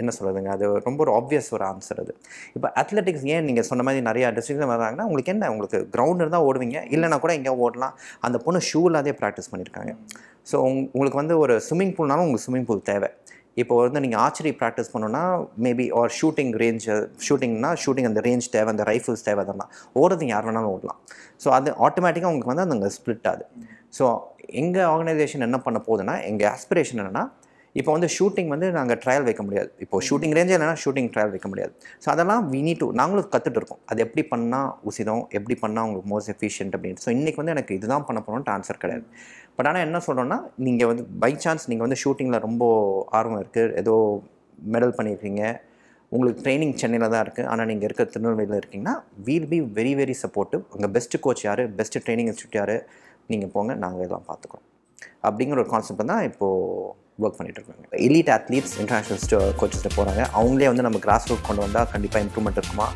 என்ன சொல்கிறதுங்க அது ரொம்ப ஒரு ஆப்வியஸ் ஒரு ஆன்சர் அது இப்போ அத்லெட்டிக்ஸ் ஏன் நீங்கள் சொன்ன மாதிரி நிறையா டிஸ்ட்ரிக்ஸில் வராங்கன்னா உங்களுக்கு என்ன உங்களுக்கு கிரவுண்ட் இருந்தால் ஓடுவீங்க இல்லைனா கூட எங்கேயா ஓடலாம் அந்த பொண்ணு ஷூ இல்லாதே ப்ராக்டிஸ் பண்ணியிருக்காங்க ஸோ உங்களுக்கு வந்து ஒரு ஸ்விம்மிங் பூல்னாலும் உங்களுக்கு ஸ்விம்மிங் பூல் தேவை இப்போ வந்து நீங்கள் ஆர்ச்சரி ப்ராக்டிஸ் பண்ணணுன்னா மேபி ஆர் ஷூட்டிங் ரேஞ்ச் ஷூட்டிங்னா ஷூட்டிங் அந்த ரேஞ்ச் தேவை அந்த ரைஃபிள்ஸ் தேவை அதெல்லாம் ஓடுறது யார் வேணாலும் ஓடலாம் ஸோ அது ஆட்டோமேட்டிக்காக உங்களுக்கு வந்து அந்த ஸ்ப்ளிட் ஆகுது ஸோ எங்கள் ஆர்கனைசேஷன் என்ன பண்ண போகுதுன்னா எங்கள் ஆஸ்பிரேஷன் என்னென்னா இப்போ வந்து ஷூட்டிங் வந்து நாங்கள் ட்ரையல் வைக்க முடியாது இப்போ ஷூட்டிங் ரேஞ்சே இல்லைன்னா ஷூட்டிங் ட்ரையல் வைக்க முடியாது ஸோ அதெல்லாம் வி நீட் டு நாங்களும் கற்றுட்டு இருக்கோம் அது எப்படி பண்ணால் உசிதம் எப்படி பண்ணால் உங்களுக்கு மோஸ்ட் எஃபிஷியன்ட் அப்படின்னு ஸோ இன்றைக்கி வந்து எனக்கு இதுதான் பண்ண போகணுன்ட்டு ஆன்சர் கிடையாது பட் ஆனால் என்ன சொல்கிறோன்னா நீங்கள் வந்து பை சான்ஸ் நீங்கள் வந்து ஷூட்டிங்கில் ரொம்ப ஆர்வம் இருக்குது ஏதோ மெடல் பண்ணியிருக்கீங்க உங்களுக்கு ட்ரைனிங் சென்னையில் தான் இருக்குது ஆனால் நீங்கள் இருக்கிற திருநெல்வேலியில் இருக்கீங்கன்னா we'll be very very supportive உங்கள் பெஸ்ட்டு கோச் யார் பெஸ்ட்டு ட்ரைனிங் இன்ஸ்டியூட் யார் நீங்கள் போங்க நாங்கள் இதெல்லாம் பார்த்துக்குறோம் அப்படிங்கிற ஒரு கான்செப்ட் தான் இப்போது ஒர்க் பண்ணிட்டு இருக்காங்க எலிட் அத்லீட்ஸ் இன்டர்நேஷனல் கோச்சஸ்ட்டு போகிறாங்க அவங்களே வந்து நம்ம கிராஸ் ரூட் கொண்டு வந்தால் கண்டிப்பாக இம்ப்ரூவ்மெண்ட் இருக்குமா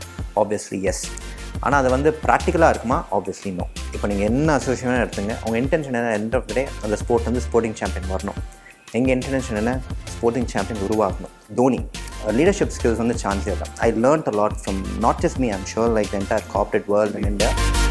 ஆப்வியஸ்லி எஸ் ஆனால் அது வந்து ப்ராக்டிக்கலாக இருக்குமா ஆப்வியஸ்லி நோ இப்போ நீங்கள் என்ன அசோசியேஷனாக எடுத்துங்க அவங்க இன்டென்ஷன் என்ன எண்ட் ஆஃப் டே அந்த ஸ்போர்ட் வந்து ஸ்போர்ட்டிங் சாம்பியன் வரணும் எங்கள் இன்டென்ஷன் என்ன ஸ்போர்ட்டிங் சாம்பியன் உருவாகணும் தோனி லீடர்ஷிப் ஸ்கில்ஸ் வந்து சான்ஸ் தான் I learn a lot from not just me I'm sure like enter corporate world in